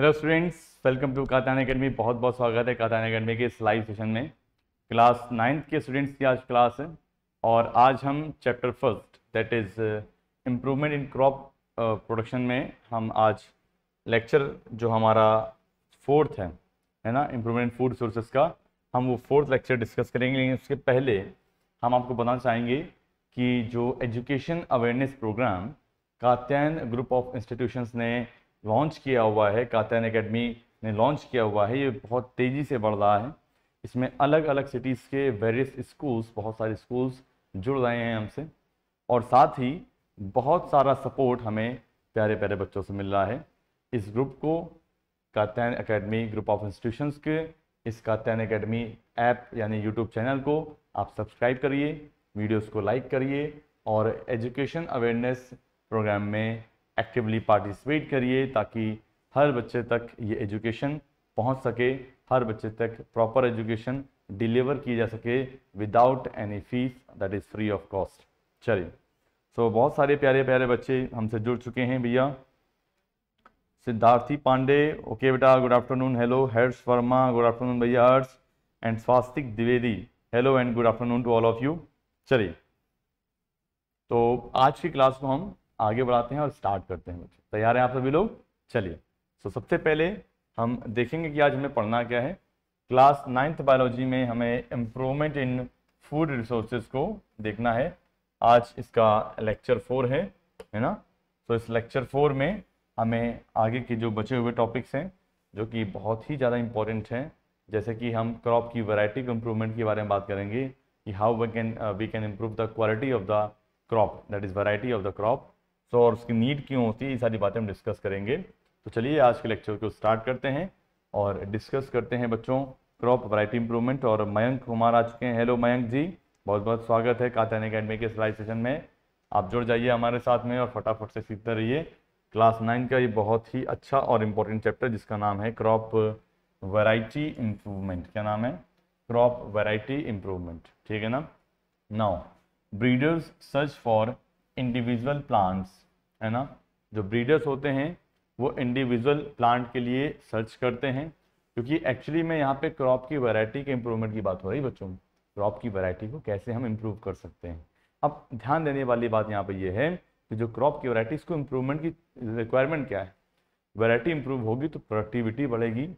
Hello students welcome to Katan academy बहुत बहुत स्वागत है कातान अकेडमी के इस लाइव सेशन में क्लास नाइन्थ के स्टूडेंट्स की आज क्लास है और आज हम chapter first that is improvement in crop production में हम आज लेक्चर जो हमारा फोर्थ है है ना इम्प्रूवमेंट फूड सोर्सेज का हम वो फोर्थ लेक्चर डिस्कस करेंगे लेकिन उसके पहले हम आपको बताना चाहेंगे कि जो education awareness program Katyayan group of institutions ने लॉन्च किया हुआ है कात्यान एकेडमी ने लॉन्च किया हुआ है ये बहुत तेज़ी से बढ़ रहा है इसमें अलग अलग सिटीज़ के वेरियस स्कूल्स बहुत सारे स्कूल्स जुड़ रहे हैं हमसे और साथ ही बहुत सारा सपोर्ट हमें प्यारे प्यारे बच्चों से मिल रहा है इस ग्रुप को Katyan academy group of institutions के इस कात्यान अकेडमी ऐप यानी यूट्यूब चैनल को आप सब्सक्राइब करिए वीडियोस को लाइक करिए और एजुकेशन अवेयरनेस प्रोग्राम में एक्टिवली पार्टिसिपेट करिए ताकि हर बच्चे तक ये एजुकेशन पहुंच सके हर बच्चे तक प्रॉपर एजुकेशन डिलीवर की जा सके without any fees that is free of cost चलिए सो so, बहुत सारे प्यारे प्यारे बच्चे हमसे जुड़ चुके हैं भैया सिद्धार्थी पांडे ओके बेटा good afternoon hello Harsh Verma good afternoon भैया Harsh and Swastik Dwivedi hello and good afternoon to all of you चलिए तो आज की क्लास को हम आगे बढ़ाते हैं और स्टार्ट करते हैं बच्चों तैयार हैं आप सभी लोग चलिए सो सबसे पहले हम देखेंगे कि आज हमें पढ़ना क्या है क्लास नाइन्थ बायोलॉजी में हमें इम्प्रूवमेंट इन फूड रिसोर्सेज को देखना है आज इसका लेक्चर फोर है है ना तो इस लेक्चर फोर में हमें आगे के जो बचे हुए टॉपिक्स हैं जो कि बहुत ही ज़्यादा इम्पोर्टेंट हैं जैसे कि हम क्रॉप की वैरायटी के इम्प्रूवमेंट के बारे में बात करेंगे कि how we can we can improve the quality of the crop that is variety of the crop so और उसकी नीड क्यों होती है ये सारी बातें हम डिस्कस करेंगे तो चलिए आज के लेक्चर को स्टार्ट करते हैं और डिस्कस करते हैं बच्चों क्रॉप वराइटी इंप्रूवमेंट और मयंक कुमार आ चुके हैं हेलो मयंक जी बहुत बहुत स्वागत है कातन अकेडमी के सिलाई सेशन में आप जुड़ जाइए हमारे साथ में और फटाफट से सीखते रहिए क्लास नाइन का ये बहुत ही अच्छा और इम्पोर्टेंट चैप्टर जिसका नाम है क्रॉप वराइटी इम्प्रूवमेंट क्या नाम है क्रॉप वराइटी इम्प्रूवमेंट ठीक है ना now breeders search for individual plants है ना जो ब्रीडर्स होते हैं वो इंडिविजुअल प्लांट के लिए सर्च करते हैं क्योंकि एक्चुअली मैं यहाँ पे क्रॉप की वैरायटी के इम्प्रूवमेंट की बात हो रही है बच्चों क्रॉप की वैरायटी को कैसे हम इम्प्रूव कर सकते हैं अब ध्यान देने वाली बात यहाँ पर यह है कि जो क्रॉप की वैरायटी इसको इम्प्रूवमेंट की रिक्वायरमेंट क्या है वैरायटी इंप्रूव होगी तो प्रोडक्टिविटी बढ़ेगी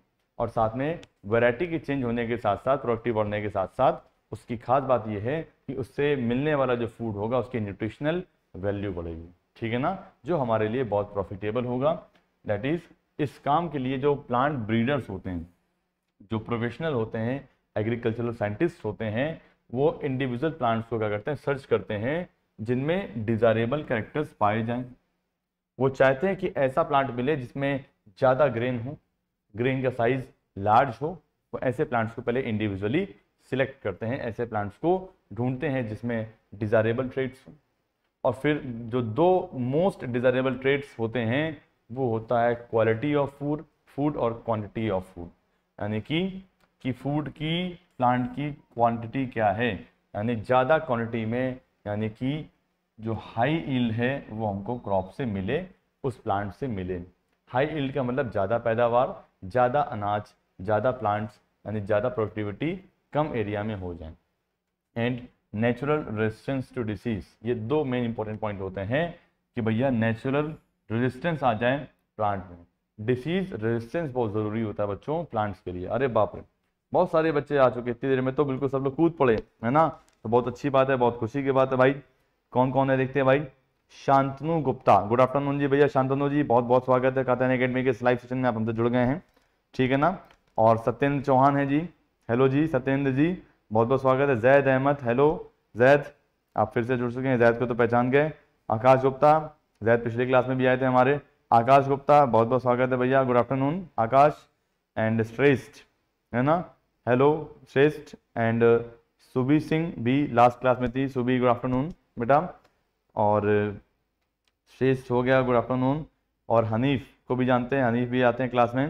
और साथ में वैरायटी के चेंज होने के साथ साथ प्रोडक्टिव बढ़ने के साथ साथ उसकी खास बात यह है कि उससे मिलने वाला जो फूड होगा उसके न्यूट्रिशनल वैल्यू बढ़ेगी ठीक है ना जो हमारे लिए बहुत प्रॉफिटेबल होगा दैट इज़ इस काम के लिए जो प्लांट ब्रीडर्स होते हैं जो प्रोफेशनल होते हैं एग्रीकल्चरल साइंटिस्ट होते हैं वो इंडिविजुअल प्लांट्स को क्या करते हैं सर्च करते हैं जिनमें डिज़ायरेबल करेक्टर्स पाए जाएं वो चाहते हैं कि ऐसा प्लांट मिले जिसमें ज़्यादा ग्रेन हो ग्रेन का साइज़ लार्ज हो वो ऐसे प्लांट्स को पहले इंडिविजुअली सिलेक्ट करते हैं ऐसे प्लांट्स को ढूंढते हैं जिसमें डिज़ायरेबल ट्रेड्स हों और फिर जो दो मोस्ट डिज़ायरेबल ट्रेड्स होते हैं वो होता है क्वालिटी ऑफ फूड फूड और क्वांटिटी ऑफ फूड यानी कि कि फूड की प्लांट की क्वांटिटी क्या है यानी ज़्यादा क्वांटिटी में यानी कि जो हाई ईल्ड है वो हमको क्रॉप से मिले उस प्लांट से मिले हाई ईल्ड का मतलब ज़्यादा पैदावार ज़्यादा अनाज ज़्यादा प्लांट्स यानी ज़्यादा प्रोडक्टिविटी कम एरिया में हो जाए and natural resistance to disease ये दो मेन इंपॉर्टेंट पॉइंट होते हैं कि भैया नेचुरल रेजिस्टेंस आ जाए प्लांट में डिसीज रेजिस्टेंस बहुत ज़रूरी होता है बच्चों प्लांट्स के लिए अरे बाप रे बहुत सारे बच्चे आ चुके इतनी देर में तो बिल्कुल सब लोग कूद पड़े है ना तो बहुत अच्छी बात है बहुत खुशी की बात है भाई कौन कौन है देखते हैं भाई शांतनु गुप्ता गुड आफ्टरनून जी भैया शांतनु जी बहुत बहुत स्वागत है हैं अकेडमी के लाइव सेशन में आप हमसे जुड़ गए हैं ठीक है ना और सत्येंद्र चौहान है जी हेलो जी सत्येंद्र जी बहुत बहुत स्वागत है जैद अहमद हेलो जैद आप फिर से जुड़ चुके हैं जैद को तो पहचान गए आकाश गुप्ता जैद पिछले क्लास में भी आए थे हमारे आकाश गुप्ता बहुत बहुत स्वागत है भैया गुड आफ्टरनून आकाश एंड श्रेष्ठ है ना हेलो श्रेष्ठ एंड सुबी सिंह भी लास्ट क्लास में थी सुबी गुड आफ्टरनून बेटा और श्रेष्ठ हो गया गुड आफ्टरनून और हनीफ को भी जानते हैं हनीफ भी आते हैं क्लास में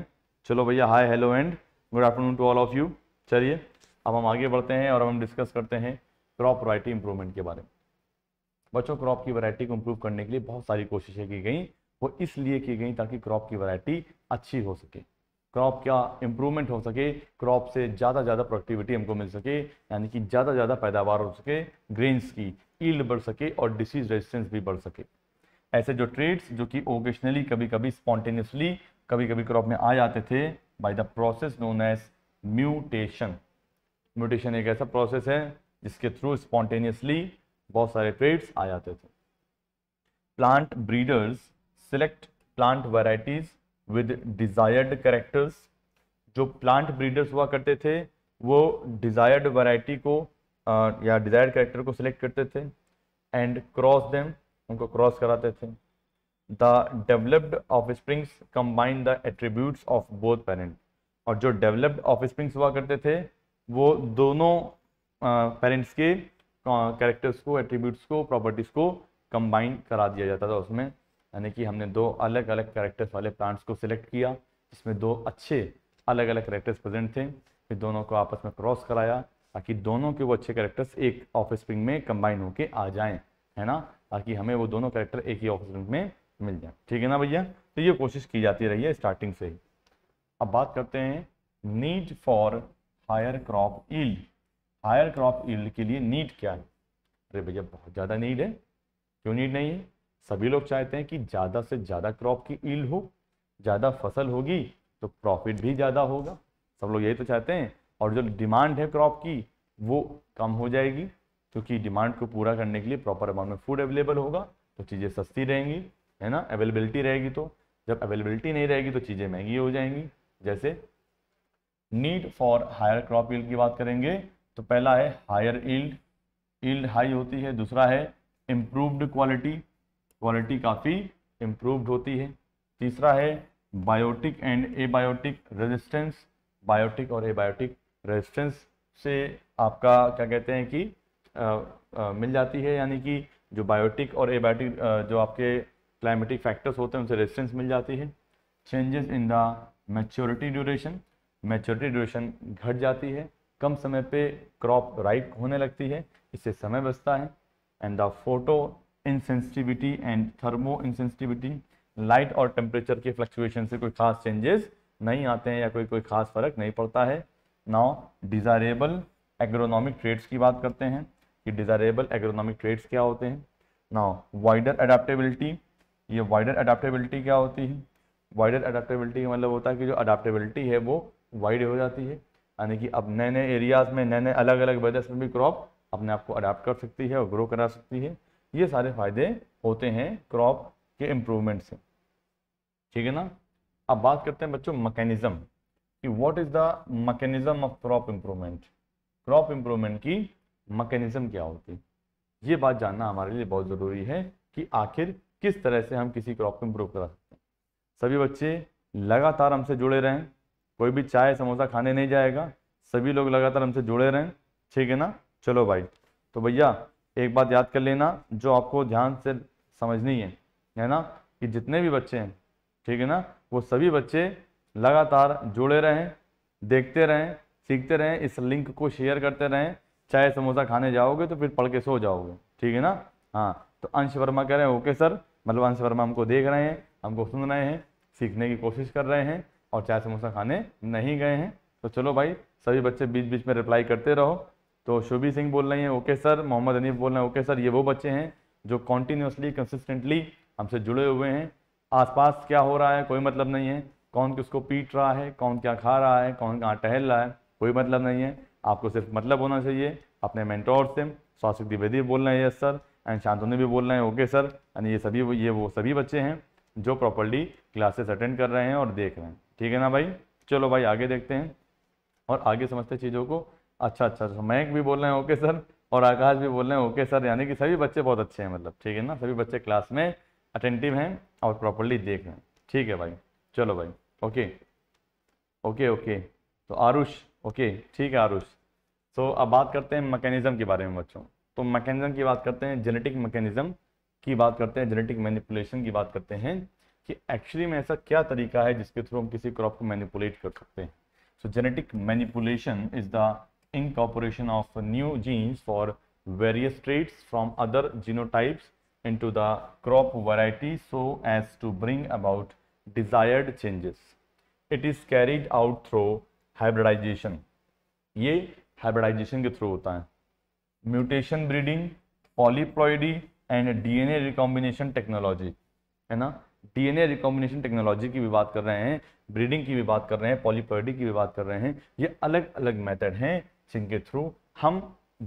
चलो भैया hi hello and good afternoon to all of you चलिए अब हम आगे बढ़ते हैं और अब हम डिस्कस करते हैं क्रॉप वरायटी इंप्रूवमेंट के बारे में बच्चों क्रॉप की वैरायटी को इम्प्रूव करने के लिए बहुत सारी कोशिशें की गई वो इसलिए की गई ताकि क्रॉप की वैरायटी अच्छी हो सके क्रॉप का इम्प्रूवमेंट हो सके क्रॉप से ज़्यादा ज़्यादा प्रोडक्टिविटी हमको मिल सके यानी कि ज़्यादा ज़्यादा पैदावार हो सके ग्रेन्स की ईल्ड बढ़ सके और डिसीज रेजिस्टेंस भी बढ़ सके ऐसे जो ट्रेड्स जो कि ओकेशनली कभी कभी स्पॉन्टेनियसली कभी कभी क्रॉप में आ जाते थे by the process known as mutation mutation एक ऐसा प्रोसेस है जिसके थ्रू स्पॉन्टेनियसली बहुत सारे ट्रेड्स आ जाते थे plant breeders select plant varieties with desired characters जो प्लांट ब्रीडर्स हुआ करते थे वो डिज़ायर्ड वैरायटी को या डिज़ायर्ड करेक्टर को सिलेक्ट करते थे एंड क्रॉस देम उनको क्रॉस कराते थे the developed offsprings combine the attributes of both parent और जो डेवलप्ड ऑफ स्प्रिंग्स हुआ करते थे वो दोनों पेरेंट्स के कैरेक्टर्स को एट्रीब्यूट्स को प्रॉपर्टीज़ को कंबाइन करा दिया जाता था उसमें यानी कि हमने दो अलग अलग कैरेक्टर्स वाले प्लांट्स को सिलेक्ट किया जिसमें दो अच्छे अलग अलग कैरेक्टर्स प्रेजेंट थे फिर दोनों को आपस में क्रॉस कराया ताकि दोनों के वो अच्छे कैरेक्टर्स एक ऑफ स्प्रिंग में कंबाइन होके आ जाएं है ना ताकि हमें वो दोनों कैरेक्टर एक ही ऑफ स्प्रिंग में मिल जाए ठीक है ना भैया तो ये कोशिश की जाती रही है स्टार्टिंग से ही अब बात करते हैं need for higher crop yield higher crop yield के लिए नीड क्या है अरे भैया बहुत ज़्यादा नीड है क्यों नीड नहीं है सभी लोग चाहते हैं कि ज़्यादा से ज़्यादा क्रॉप की ईल्ड हो ज़्यादा फसल होगी तो प्रॉफिट भी ज़्यादा होगा सब लोग यही तो चाहते हैं और जो डिमांड है क्रॉप की वो कम हो जाएगी क्योंकि डिमांड को पूरा करने के लिए प्रॉपर अमाउंट में फूड अवेलेबल होगा तो चीज़ें सस्ती रहेंगी है ना अवेलेबिलिटी रहेगी तो जब अवेलेबिलिटी नहीं रहेगी तो चीज़ें महंगी हो जाएंगी जैसे need for higher crop yield की बात करेंगे तो पहला है हायर ईल्ड ईल्ड हाई होती है दूसरा है इम्प्रूव्ड क्वालिटी क्वालिटी काफ़ी इम्प्रूव्ड होती है तीसरा है biotic and abiotic resistance biotic और एबायोटिक रेजिस्टेंस से आपका क्या कहते हैं कि आ, आ, मिल जाती है यानी कि जो बायोटिक और एबायोटिक जो आपके क्लाइमेटिक फैक्टर्स होते हैं उनसे रेजिस्टेंस मिल जाती है changes in the maturity duration maturity duration घट जाती है कम समय पे क्रॉप राइट होने लगती है इससे समय बचता है and the photo insensitivity and thermo insensitivity light और टेम्परेचर के फ्लक्चुएशन से कोई खास चेंजेस नहीं आते हैं या कोई कोई खास फर्क नहीं पड़ता है नाउ डिज़ायरेबल एग्रोनॉमिक ट्रेड्स की बात करते हैं कि डिज़ायरेबल एग्रोनॉमिक ट्रेड्स क्या होते हैं नाउ वाइडर अडाप्टेबिलिटी ये वाइडर अडाप्टेबिलिटी क्या होती है वाइडर अडाप्टेबिलिटी का मतलब होता है कि जो अडाप्टेबिलिटी है वो वाइड हो जाती है यानी कि अब नए नए एरियाज़ में नए नए अलग अलग वेदर्स में भी क्रॉप अपने आप को अडाप्ट कर सकती है और ग्रो करा सकती है ये सारे फ़ायदे होते हैं क्रॉप के इम्प्रूवमेंट से ठीक है ना अब बात करते हैं बच्चों मकैनिज़म कि what is the mechanism of crop improvement crop improvement की मकैनिज़म क्या होती है ये बात जानना हमारे लिए बहुत ज़रूरी है कि आखिर किस तरह से हम किसी क्रॉप को इम्प्रूव करा सकते हैं सभी बच्चे लगातार हमसे जुड़े रहें कोई भी चाय समोसा खाने नहीं जाएगा सभी लोग लगातार हमसे जुड़े रहें ठीक है ना चलो भाई तो भैया एक बात याद कर लेना जो आपको ध्यान से समझनी है है ना कि जितने भी बच्चे हैं ठीक है ना वो सभी बच्चे लगातार जुड़े रहें देखते रहें सीखते रहें इस लिंक को शेयर करते रहें चाय समोसा खाने जाओगे तो फिर पढ़ के सो जाओगे ठीक है ना हाँ तो अंश वर्मा कह रहे हैं ओके सर मतलब अंश वर्मा हमको देख रहे हैं हमको सुन रहे हैं सीखने की कोशिश कर रहे हैं और चाय समोसा खाने नहीं गए हैं तो चलो भाई सभी बच्चे बीच बीच में रिप्लाई करते रहो तो शुभी सिंह बोल रही हैं ओके सर मोहम्मद अनीफ बोल रहे हैं ओके सर ये वो बच्चे हैं जो कॉन्टीन्यूसली कंसिस्टेंटली हमसे जुड़े हुए हैं आसपास क्या हो रहा है कोई मतलब नहीं है कौन किसको पीट रहा है कौन क्या खा रहा है कौन कहाँ टहल रहा है कोई मतलब नहीं है आपको सिर्फ मतलब होना चाहिए अपने मैंटोर से स्वास्थ्य द्विवेदी बोल रहे हैं यस सर एंड शांतनु भी बोल रहे हैं ओके सर एंड ये सभी ये वो सभी बच्चे हैं जो प्रॉपरली क्लासेस अटेंड कर रहे हैं और देख रहे हैं ठीक है ना भाई चलो भाई आगे देखते हैं और आगे समझते चीज़ों को अच्छा अच्छा, अच्छा मैक भी बोल रहे हैं ओके सर और आकाश भी बोल रहे हैं ओके सर यानी कि सभी बच्चे बहुत अच्छे हैं मतलब ठीक है ना सभी बच्चे क्लास में अटेंटिव हैं और प्रॉपरली देख रहे हैं ठीक है भाई चलो भाई ओके ओके ओके तो आरुष ओके ठीक है आरुष तो अब बात करते हैं मैकेनिज़्म के बारे में बच्चों तो मैकेनिज़्म की बात करते हैं जेनेटिक मैकेनिज़्म की बात करते हैं जेनेटिक मैनिपुलेशन की बात करते हैं कि एक्चुअली में ऐसा क्या तरीका है जिसके थ्रू हम किसी क्रॉप को मैनिपुलेट कर सकते हैं so genetic manipulation is the incorporation of new genes for various traits from other genotypes into the crop variety so as to bring about desired changes it is carried out through hybridization ये hybridization के through होता है mutation breeding polyploidy and D N A recombination technology है ना DNA recombination technology की भी बात कर रहे हैं ब्रीडिंग की भी बात कर रहे हैं पॉलीपर्डी की भी बात कर रहे हैं ये अलग अलग मेथड हैं जिनके थ्रू हम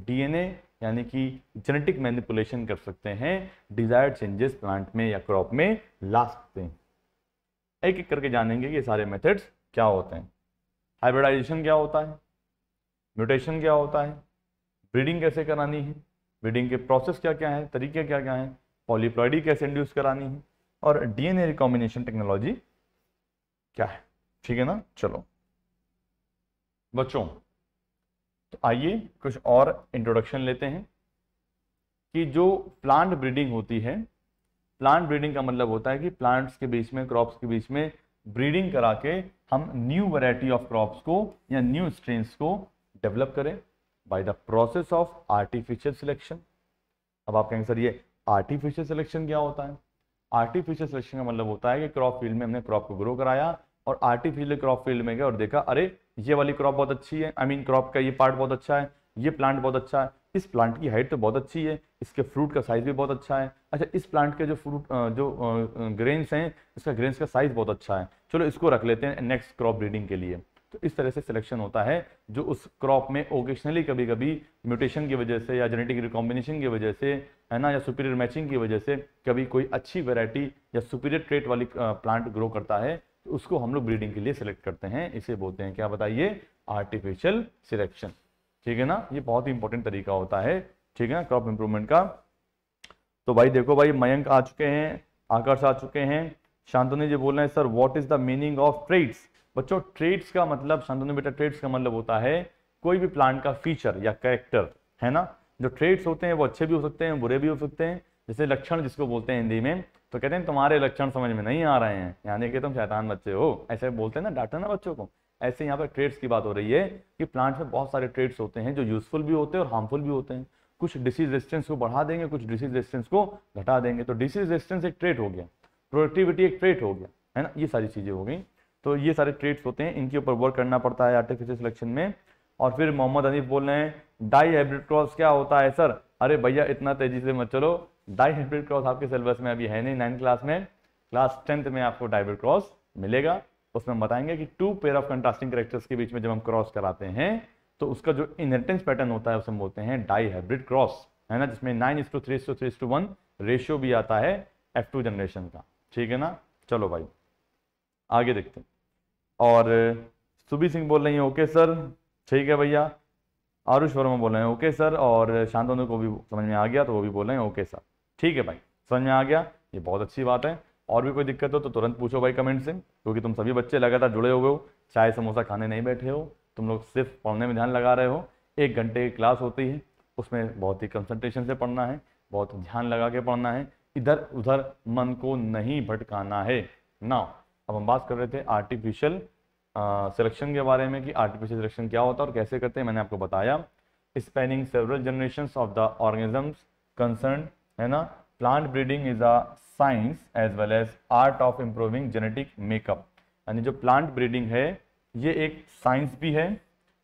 डीएनए यानी कि जेनेटिक मैनिपुलेशन कर सकते हैं डिजायर्ड चेंजेस प्लांट में या क्रॉप में ला सकते हैं एक एक करके जानेंगे कि ये सारे मेथड्स क्या होते हैं हाइब्रिडाइजेशन क्या होता है म्यूटेशन क्या होता है ब्रीडिंग कैसे करानी है ब्रीडिंग के प्रोसेस क्या क्या है तरीके क्या क्या हैं पॉलीप्लॉडी कैसे इंड्यूस करानी है और डीएनए रिकॉम्बिनेशन टेक्नोलॉजी क्या है ठीक है ना चलो बच्चों तो आइए कुछ और इंट्रोडक्शन लेते हैं कि जो प्लांट ब्रीडिंग होती है प्लांट ब्रीडिंग का मतलब होता है कि प्लांट्स के बीच में क्रॉप्स के बीच में ब्रीडिंग करा के हम न्यू वैरायटी ऑफ क्रॉप्स को या न्यू स्ट्रेन को डेवलप करें by the process of artificial selection अब आप कहेंगे सर ये आर्टिफिशियल सिलेक्शन क्या होता है आर्टिफिशियल सिलेक्शन का मतलब होता है कि क्रॉप फील्ड में हमने क्रॉप को ग्रो कराया और आर्टिफिशियल क्रॉप फील्ड में गए और देखा अरे ये वाली क्रॉप बहुत अच्छी है आई मीन क्रॉप का ये पार्ट बहुत अच्छा है ये प्लांट बहुत अच्छा है इस प्लांट की हाइट तो बहुत अच्छी है इसके फ्रूट का साइज़ भी बहुत अच्छा है अच्छा इस प्लांट के जो फ्रूट जो ग्रेन्स हैं इसका ग्रेन्स का साइज़ बहुत अच्छा है चलो इसको रख लेते हैं नेक्स्ट क्रॉप ब्रीडिंग के लिए तो इस तरह से सिलेक्शन होता है जो उस क्रॉप में ओकेशनली कभी कभी म्यूटेशन की वजह से या जेनेटिक रिकॉम्बिनेशन की वजह से है ना या सुपीरियर मैचिंग की वजह से कभी कोई अच्छी वेराइटी या सुपीरियर ट्रेट वाली प्लांट ग्रो करता है तो उसको हम लोग ब्रीडिंग के लिए सिलेक्ट करते हैं इसे बोलते हैं क्या बताइए आर्टिफिशियल सिलेक्शन ठीक है ना ये बहुत ही इंपॉर्टेंट तरीका होता है ठीक है ना क्रॉप इंप्रूवमेंट का तो भाई देखो भाई मयंक आ चुके हैं आकर्ष आ चुके हैं शांतनु जी बोल रहे हैं sir what is the meaning of traits बच्चों ट्रेड्स का मतलब शांतनु बेटा ट्रेड्स का मतलब होता है कोई भी प्लांट का फीचर या कैरेक्टर है ना जो ट्रेड्स होते हैं वो अच्छे भी हो सकते हैं बुरे भी हो सकते हैं जैसे लक्षण जिसको बोलते हैं हिंदी में तो कहते हैं तुम्हारे लक्षण समझ में नहीं आ रहे हैं यानी कि तुम शैतान बच्चे हो ऐसे बोलते हैं ना डाटा ना बच्चों को ऐसे यहाँ पर ट्रेड्स की बात हो रही है कि प्लांट्स में बहुत सारे ट्रेड्स होते हैं जो यूजफुल भी होते हैं और हार्मफुल भी होते हैं कुछ डिसीज रेजिस्टेंस को बढ़ा देंगे कुछ डिसीज रेजिस्टेंस को घटा देंगे तो डिसीज रेजिस्टेंस एक ट्रेड हो गया प्रोडक्टिविटी एक ट्रेड हो गया है ना ये सारी चीज़ें हो गई तो ये सारे ट्रेड्स होते हैं इनके ऊपर वर्क करना पड़ता है आर्टिफिशियल सिलेक्शन में और फिर मोहम्मद अनीफ बोल रहे हैं डाई हाइब्रिड क्रॉस क्या होता है सर अरे भैया इतना तेजी से मत चलो डाई हाइब्रिड क्रॉस आपके सिलेबस में अभी है नहीं नाइन्थ क्लास में क्लास टेंथ में आपको डाइब्रिड क्रॉस मिलेगा उसमें हम बताएंगे कि two pair of contrasting characters के बीच में जब हम क्रॉस कराते हैं तो उसका जो इनहेरिटेंस पैटर्न होता है उसे हम बोलते हैं डाई हाइब्रिड क्रॉस है ना जिसमें nine is to three is to three to one ratio भी आता है एफ टू जनरेशन का ठीक है ना चलो भाई आगे देखते हैं और सुबी सिंह बोल रही हैं ओके सर ठीक है भैया आरुष वर्मा बोल रहे हैं ओके सर और शांतनु को भी समझ में आ गया तो वो भी बोल रहे हैं ओके सर ठीक है भाई समझ में आ गया ये बहुत अच्छी बात है और भी कोई दिक्कत हो तो तुरंत पूछो भाई कमेंट से क्योंकि तुम सभी बच्चे लगातार जुड़े हुए हो चाय समोसा खाने नहीं बैठे हो तुम लोग सिर्फ पढ़ने में ध्यान लगा रहे हो एक घंटे की क्लास होती है उसमें बहुत ही कंसंट्रेशन से पढ़ना है बहुत ध्यान लगा के पढ़ना है इधर उधर मन को नहीं भटकाना है ना अब हम बात कर रहे थे आर्टिफिशियल सिलेक्शन के बारे में कि आर्टिफिशियल सिलेक्शन क्या होता है और कैसे करते हैं मैंने आपको बताया spanning several generation of the organisms concern है ना plant breeding is a science as well as art of improving genetic makeup यानी जो प्लांट ब्रीडिंग है ये एक साइंस भी है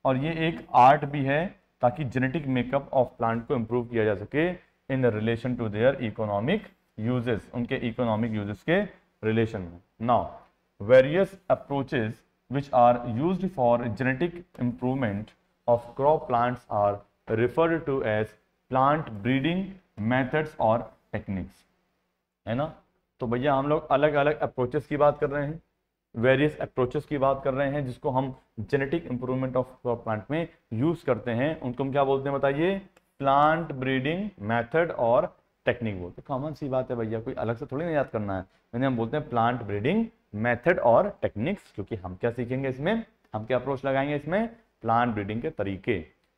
और ये एक आर्ट भी है ताकि जेनेटिक मेकअप ऑफ प्लांट को इम्प्रूव किया जा सके in relation to their economic uses उनके इकोनॉमिक यूजेस के रिलेशन में now various approaches which are used for genetic improvement of crop plants are referred to as plant breeding methods or techniques है ना तो भैया हम लोग अलग अलग अप्रोचेस की बात कर रहे हैं वेरियस अप्रोचेस की बात कर रहे हैं जिसको हम genetic improvement of crop plant में यूज़ करते हैं उनको हम क्या बोलते हैं बताइए प्लांट ब्रीडिंग मेथड और टेक्निक बोलते हैं कॉमन सी बात है भैया कोई अलग से थोड़ी ना याद करना है यानी हम बोलते हैं प्लांट ब्रीडिंग मेथड और टेक्निक्स क्योंकि हम क्या सीखेंगे इसमें हम क्या अप्रोच लगाएंगे इसमें प्लांट ब्रीडिंग के तरीके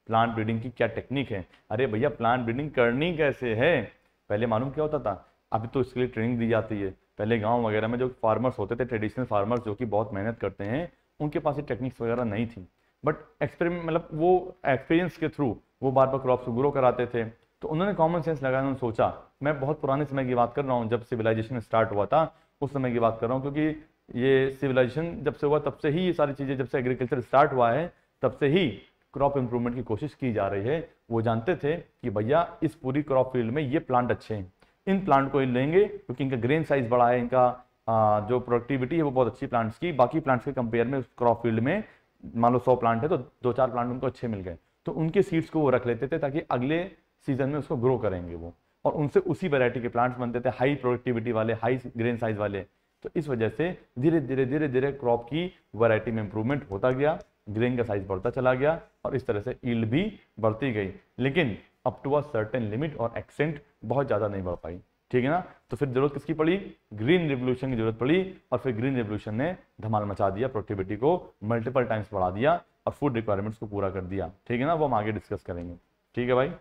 प्लांट ब्रीडिंग की क्या टेक्निक है अरे भैया प्लांट ब्रीडिंग करनी कैसे है पहले मालूम क्या होता था अभी तो इसके लिए ट्रेनिंग दी जाती है पहले गाँव वगैरह में जो फार्मर्स होते थे ट्रेडिशनल फार्मर्स जो कि बहुत मेहनत करते हैं उनके पास ये टेक्निक्स वगैरह नहीं थी बट एक्सपेरिमेंट मतलब वो एक्सपीरियंस के थ्रू वो बार बार क्रॉप्स ग्रो कराते थे तो उन्होंने कॉमन सेंस लगाया उन्होंने सोचा मैं बहुत पुराने समय की बात कर रहा हूँ जब सिविलाइजेशन स्टार्ट हुआ था उस समय की बात कर रहा हूँ क्योंकि ये सिविलाइजेशन जब से हुआ तब से ही ये सारी चीज़ें जब से एग्रीकल्चर स्टार्ट हुआ है तब से ही क्रॉप इम्प्रूवमेंट की कोशिश की जा रही है वो जानते थे कि भैया इस पूरी क्रॉप फील्ड में ये प्लांट अच्छे हैं इन प्लांट को लेंगे क्योंकि इनका ग्रेन साइज बड़ा है इनका जो प्रोडक्टिविटी है वो बहुत अच्छी प्लांट्स की बाकी प्लांट्स के कंपेयर में क्रॉप फील्ड में मान लो सौ प्लांट है तो दो चार प्लांट उनको अच्छे मिल गए तो उनके सीड्स को वो रख लेते थे ताकि अगले सीजन में उसको ग्रो करेंगे वो और उनसे उसी वैरायटी के प्लांट्स बनते थे हाई प्रोडक्टिविटी वाले हाई ग्रेन साइज वाले तो इस वजह से धीरे धीरे धीरे धीरे क्रॉप की वैरायटी में इंप्रूवमेंट होता गया ग्रेन का साइज बढ़ता चला गया और इस तरह से ईल्ड भी बढ़ती गई लेकिन up to a certain limit और एक्सेंट बहुत ज़्यादा नहीं बढ़ पाई ठीक है ना तो फिर जरूरत किसकी पड़ी ग्रीन रेवोल्यूशन की जरूरत पड़ी और फिर ग्रीन रेवोल्यूशन ने धमाल मचा दिया प्रोडक्टिविटी को मल्टीपल टाइम्स बढ़ा दिया और फूड रिक्वायरमेंट्स को पूरा कर दिया ठीक है ना वो हम आगे डिस्कस करेंगे ठीक है भाई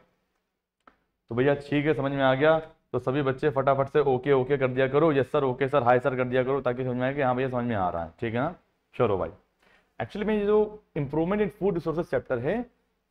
तो भैया ठीक है समझ में आ गया तो सभी बच्चे फटाफट से ओके ओके कर दिया करो yes sir okay sir hi sir कर दिया करो ताकि समझ में आए कि हाँ भैया समझ में आ रहा है ठीक है ना श्योर हो भाई एक्चुअली में ये जो improvement in food resources chapter है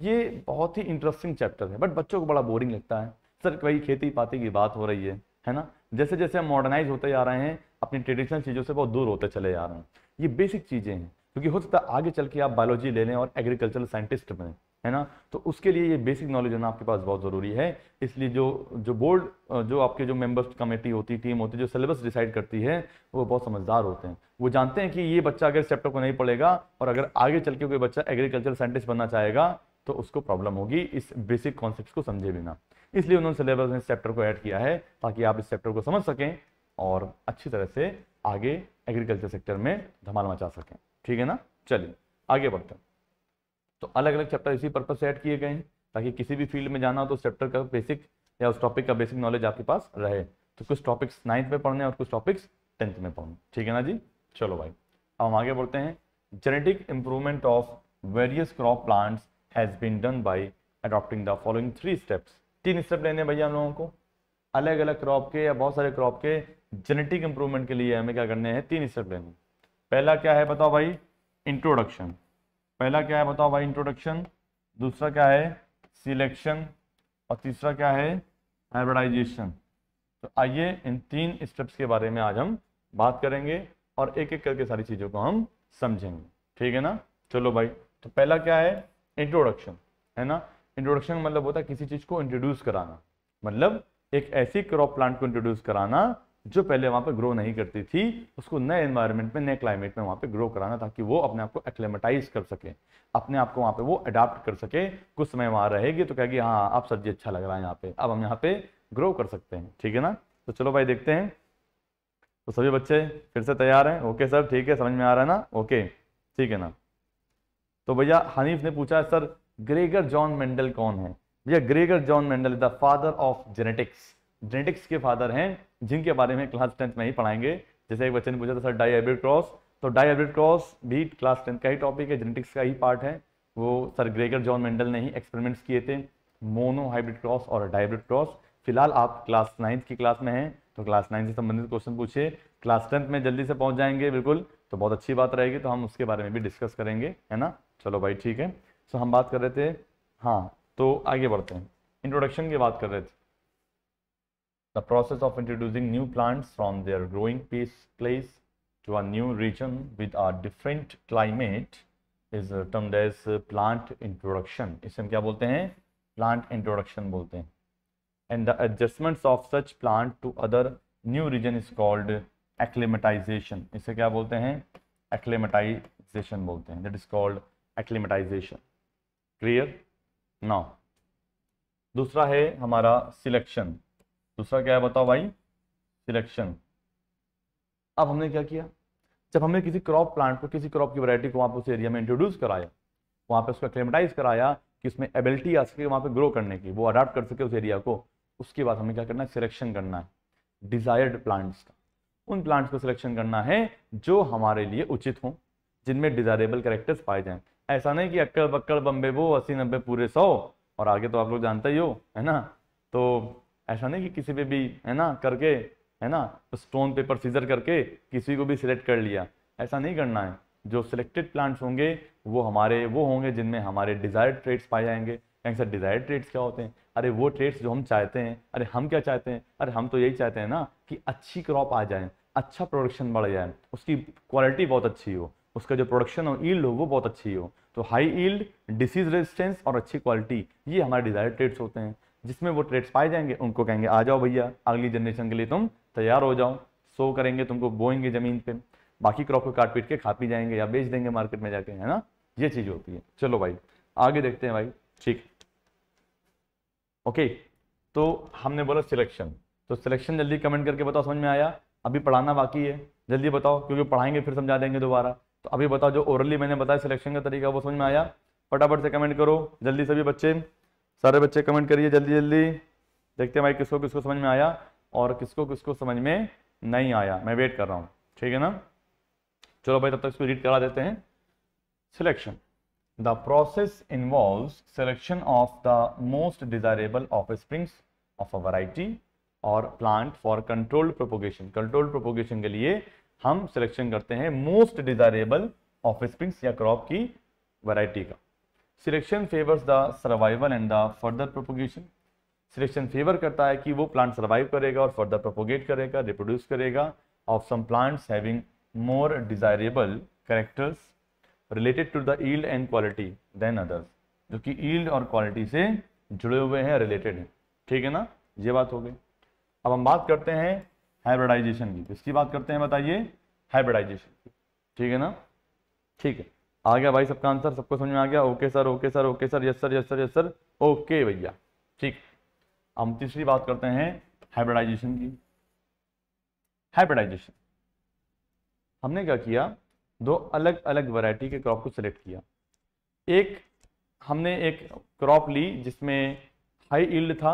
ये बहुत ही इंटरेस्टिंग चैप्टर है बट बच्चों को बड़ा बोरिंग लगता है सर कई खेती पाती की बात हो रही है है ना जैसे जैसे हम मॉडर्नाइज होते जा रहे हैं अपनी ट्रेडिशनल चीज़ों से बहुत दूर होते चले जा रहे हैं ये बेसिक चीज़ें हैं क्योंकि हो सकता है आगे चल के आप बायोलॉजी ले लें और एग्रीकल्चरल साइंटिस्ट बने है ना तो उसके लिए ये बेसिक नॉलेज होना आपके पास बहुत ज़रूरी है इसलिए जो जो बोर्ड जो आपके जो मेंबर्स कमेटी होती है टीम होती है जो सिलेबस डिसाइड करती है वो बहुत समझदार होते हैं वो जानते हैं कि ये बच्चा अगर चैप्टर को नहीं पढ़ेगा और अगर आगे चल के कोई बच्चा एग्रीकल्चर साइंटिस्ट बनना चाहेगा तो उसको प्रॉब्लम होगी इस बेसिक कॉन्सेप्ट को समझे बिना इसलिए उन्होंने सिलेबस में इस चैप्टर को ऐड किया है ताकि आप इस चैप्टर को समझ सकें और अच्छी तरह से आगे एग्रीकल्चर सेक्टर में धमाल मचा सकें ठीक है ना चलिए आगे बढ़ते हैं तो अलग अलग चैप्टर इसी पर्पज से ऐड किए गए हैं ताकि किसी भी फील्ड में जाना हो तो उस चैप्टर का बेसिक या उस टॉपिक का बेसिक नॉलेज आपके पास रहे तो कुछ टॉपिक्स नाइन्थ में पढ़ने और कुछ टॉपिक्स टेंथ में पढ़ने ठीक है ना जी चलो भाई अब हम आगे बढ़ते हैं genetic improvement of various crop plants has been done by adopting the following three steps तीन स्टेप लेने भैया हम लोगों को अलग अलग क्रॉप के या बहुत सारे क्रॉप के जेनेटिक इंप्रूवमेंट के लिए हमें क्या करने हैं तीन स्टेप लेने पहला क्या है बताओ भाई इंट्रोडक्शन पहला क्या है बताओ भाई इंट्रोडक्शन दूसरा क्या है सिलेक्शन और तीसरा क्या है हाइब्रिडाइजेशन तो आइए इन तीन स्टेप्स के बारे में आज हम बात करेंगे और एक एक करके सारी चीज़ों को हम समझेंगे ठीक है ना चलो भाई तो पहला क्या है इंट्रोडक्शन है ना इंट्रोडक्शन मतलब होता है किसी चीज़ को इंट्रोड्यूस कराना मतलब एक ऐसी क्रॉप प्लांट को इंट्रोड्यूस कराना जो पहले वहाँ पर ग्रो नहीं करती थी उसको नए इन्वायरमेंट में नए क्लाइमेट में वहाँ पर ग्रो कराना ताकि वो अपने आप को एक्लेमेटाइज कर सकें अपने आप को वहाँ पर वो अडाप्ट कर सके कुछ समय वहाँ रहेगी तो कहेगी हाँ आप सब्जी अच्छा लग रहा है यहाँ पे अब हम यहाँ पे ग्रो कर सकते हैं ठीक है ना तो चलो भाई देखते हैं तो सभी बच्चे फिर से तैयार हैं ओके सर ठीक है समझ में आ रहा है ना ओके ठीक है ना तो भैया हनीफ ने पूछा सर ग्रेगर जॉन मेंडल कौन है भैया Gregor John Mendel is the father of genetics genetics के फादर हैं जिनके बारे में क्लास टेंथ में ही पढ़ाएंगे जैसे एक बच्चे ने पूछा था सर डाईहाइब्रिड क्रॉस तो डाईहाइब्रिड क्रॉस भी क्लास टेंथ का ही टॉपिक है जेनेटिक्स का ही पार्ट है वो सर ग्रेगर जॉन मेंडल ने ही एक्सपेरिमेंट्स किए थे मोनो हाइब्रिड क्रॉस और डाईहाइब्रिड क्रॉस फिलहाल आप क्लास नाइन्थ की क्लास में हैं तो क्लास नाइन से संबंधित क्वेश्चन पूछिए क्लास टेंथ में जल्दी से पहुंच जाएंगे बिल्कुल तो बहुत अच्छी बात रहेगी तो हम उसके बारे में भी डिस्कस करेंगे है ना चलो भाई ठीक है सो हम बात कर रहे थे हाँ तो आगे बढ़ते हैं इंट्रोडक्शन की बात कर रहे थे the process of introducing new plants from their growing place to a new region with a different climate is uh, termed as uh, plant introduction इसे हम क्या बोलते हैं plant introduction बोलते हैं and the adjustments of such plant to other new region is called acclimatization इसे क्या बोलते हैं acclimatization बोलते हैं that is called acclimatization clear now दूसरा है हमारा selection दूसरा क्या है बताओ भाई सिलेक्शन अब हमने क्या किया जब हमने किसी क्रॉप प्लांट को किसी क्रॉप की वैरायटी को वहाँ पर उस एरिया में इंट्रोड्यूस कराया वहाँ पे उसको क्लेमेटाइज कराया कि उसमें एबिलिटी आ सके वहाँ पे ग्रो करने की वो अडाप्ट कर सके उस एरिया को उसके बाद हमें क्या करना है सिलेक्शन करना है डिजायर्ड प्लांट्स का उन प्लांट्स को सिलेक्शन करना है जो हमारे लिए उचित हों जिनमें डिजायरेबल करेक्टर्स पाए जाएं ऐसा नहीं कि अक्कड़ बक्कड़ बम्बे वो अस्सी नब्बे पूरे सौ और आगे तो आप लोग जानते ही हो है ना तो ऐसा नहीं कि किसी पे भी है ना करके है ना स्टोन पेपर सीजर करके किसी को भी सिलेक्ट कर लिया ऐसा नहीं करना है जो सिलेक्टेड प्लांट्स होंगे वो हमारे वो होंगे जिनमें हमारे डिज़ायर्ड ट्रेड्स पाए जाएंगे कहेंगे सर डिज़ायर्ड ट्रेड्स क्या होते हैं अरे वो ट्रेड्स जो हम चाहते हैं अरे हम क्या चाहते हैं अरे हम तो यही चाहते हैं ना कि अच्छी क्रॉप आ जाए अच्छा प्रोडक्शन बढ़ जाए उसकी क्वालिटी बहुत अच्छी हो उसका जो प्रोडक्शन हो ईल्ड हो वो बहुत अच्छी हो तो हाई ईल्ड डिसीज रेजिस्टेंस और अच्छी क्वालिटी ये हमारे डिज़ायर्ड ट्रेड्स होते हैं जिसमें वो ट्रेड्स पाए जाएंगे उनको कहेंगे आ जाओ भैया अगली जनरेशन के लिए तुम तैयार हो जाओ सो करेंगे तुमको बोएंगे ज़मीन पर बाकी क्रॉप को काट पीट के खा पी जाएंगे या बेच देंगे मार्केट में जाके है ना ये चीज़ होती है चलो भाई आगे देखते हैं भाई ठीक ओके तो हमने बोला सिलेक्शन तो सिलेक्शन जल्दी कमेंट करके बताओ समझ में आया अभी पढ़ाना बाकी है जल्दी बताओ क्योंकि पढ़ाएंगे फिर समझा देंगे दोबारा तो अभी बताओ जो ओरली मैंने बताया सिलेक्शन का तरीका वो समझ में आया फटाफट से कमेंट करो जल्दी सभी बच्चे सारे बच्चे कमेंट करिए जल्दी जल्दी देखते हैं भाई किसको किसको समझ में आया और किसको किसको समझ में नहीं आया मैं वेट कर रहा हूँ ठीक है ना चलो भाई तब तक इसको रीड करा देते हैं selection the process involve selection of the most desirable offsprings of a variety और plant for controlled propagation controlled propagation के लिए हम सिलेक्शन करते हैं मोस्ट डिजायरेबल ऑफ स्प्रिंग्स या क्रॉप की वराइटी का selection favours the survival and the further propagation selection favour करता है कि वो प्लांट सर्वाइव करेगा और फर्दर प्रोपोगेट करेगा रिप्रोड्यूस करेगा of some plants having more desirable characters related to the yield and quality then others जो कि ईल्ड और क्वालिटी से जुड़े हुए हैं रिलेटेड हैं ठीक है ना ये बात हो गई अब हम बात करते हैं हाइब्रिडाइजेशन की किसकी बात करते हैं बताइए हाइब्रिडाइजेशन की ठीक है ना ठीक है आ गया भाई सबका आंसर सबको समझ में आ गया okay sir okay sir okay sir yes sir yes sir yes sir okay भैया ठीक हम तीसरी बात करते हैं हाइब्रिडाइजेशन की हाइब्रिडाइजेशन हमने क्या किया दो अलग अलग वैरायटी के क्रॉप को सिलेक्ट किया एक हमने एक क्रॉप ली जिसमें हाई ईल्ड था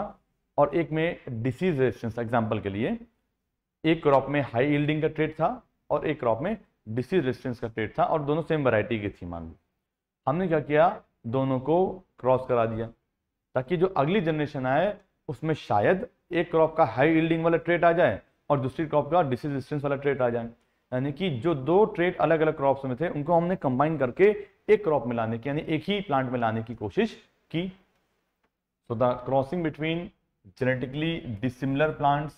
और एक में डिसीज रेजिस्टेंस एग्जाम्पल के लिए एक क्रॉप में हाई ईल्डिंग का ट्रेड था और एक क्रॉप में डिसीज रेजिस्टेंस का पेड़ था और दोनों सेम वैरायटी की थी मान लो हमने क्या किया दोनों को क्रॉस करा दिया ताकि जो अगली जनरेशन आए उसमें शायद एक क्रॉप का हाई यील्डिंग वाला ट्रेट आ जाए और दूसरी क्रॉप का डिसीज रेजिस्टेंस वाला ट्रेट आ जाए यानी कि जो दो ट्रेट अलग अलग क्रॉप्स में थे उनको हमने कंबाइन करके एक क्रॉप में लाने की यानी एक ही प्लांट में लाने की कोशिश की so the crossing between genetically dissimilar plants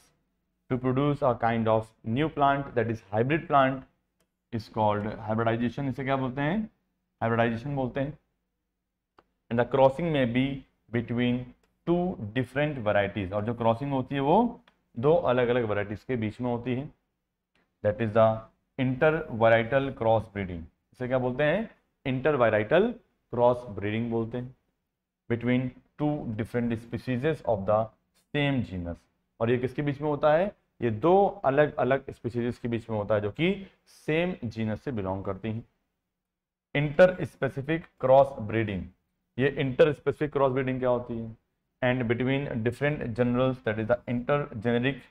to produce a kind of new plant that is hybrid plant is called hybridization इसे क्या बोलते हैं हाइब्रिडाइजेशन बोलते हैं एंड द क्रॉसिंग में be between two different varieties और जो क्रॉसिंग होती है वो दो अलग अलग वराइटीज़ के बीच में होती है that is the intervarietal cross breeding इसे क्या बोलते हैं इंटर वराइटल क्रॉस ब्रीडिंग बोलते हैं between two different species of the same genus और ये किसके बीच में होता है ये दो अलग अलग स्पीसीज के बीच में होता है जो कि सेम जीनस से बिलोंग करती हैं इंटर स्पेसिफिक क्रॉस ब्रीडिंग ये इंटर स्पेसिफिक क्रॉस ब्रीडिंग क्या होती है and between different genera that is the intergeneric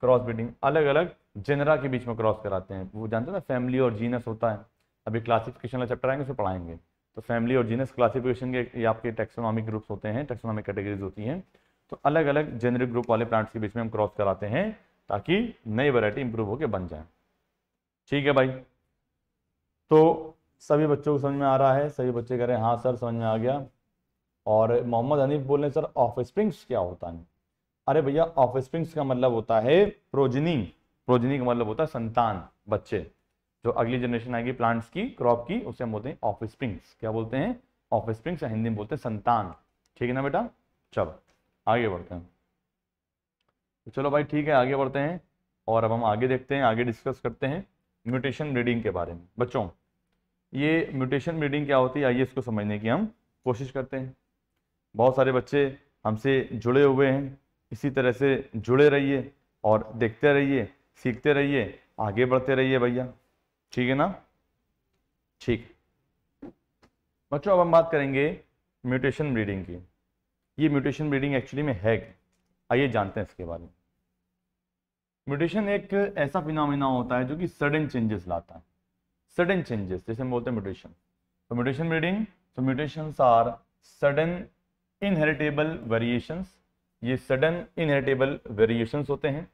cross breeding अलग अलग जनरा के बीच में क्रॉस कराते हैं वो जानते हैं ना फैमिली और जीनस होता है अभी क्लासिफिकेशन का चैप्टर आएंगे उसे पढ़ाएंगे तो फैमिली और जीनस क्लासिफिकेशन के ये आपके टेक्सोनॉमिक ग्रुप्स होते हैं टेक्सोनॉमिक कैटेगरीज होती हैं तो अलग अलग जेनरिक ग्रुप वाले प्लांट्स के बीच में हम क्रॉस कराते हैं ताकि नई वैरायटी इंप्रूव होकर बन जाए ठीक है भाई तो सभी बच्चों को समझ में आ रहा है सभी बच्चे कह रहे हैं हाँ सर समझ में आ गया और मोहम्मद हनीफ बोल रहे हैं सर ऑफ स्प्रिंग्स क्या होता है अरे भैया ऑफ स्प्रिंग्स का मतलब होता है प्रोजनी प्रोजनी का मतलब होता है संतान बच्चे जो अगली जनरेशन आएगी प्लांट्स की क्रॉप की उसे हम बोलते हैं ऑफ स्प्रिंग्स क्या बोलते हैं ऑफ स्प्रिंग्स हिंदी में बोलते हैं संतान ठीक है ना बेटा चलो आगे बढ़ते हैं तो चलो भाई ठीक है आगे बढ़ते हैं और अब हम आगे देखते हैं आगे डिस्कस करते हैं म्यूटेशन ब्रीडिंग के बारे में बच्चों ये म्यूटेशन ब्रीडिंग क्या होती है आइए इसको समझने की हम कोशिश करते हैं बहुत सारे बच्चे हमसे जुड़े हुए हैं इसी तरह से जुड़े रहिए और देखते रहिए सीखते रहिए आगे बढ़ते रहिए भैया ठीक है ना ठीक बच्चों अब हम बात करेंगे म्यूटेशन ब्रीडिंग की ये म्यूटेशन ब्रीडिंग एक्चुअली में है आइए जानते हैं इसके बारे में म्यूटेशन एक ऐसा फिनोमिना होता है जो कि सडन चेंजेस लाता है सडन चेंजेस जैसे हम बोलते हैं म्यूटेशन तो म्यूटेशन ब्रीडिंग तो mutation are sudden inheritable variation ये सडन इनहेरिटेबल वेरिएशन होते हैं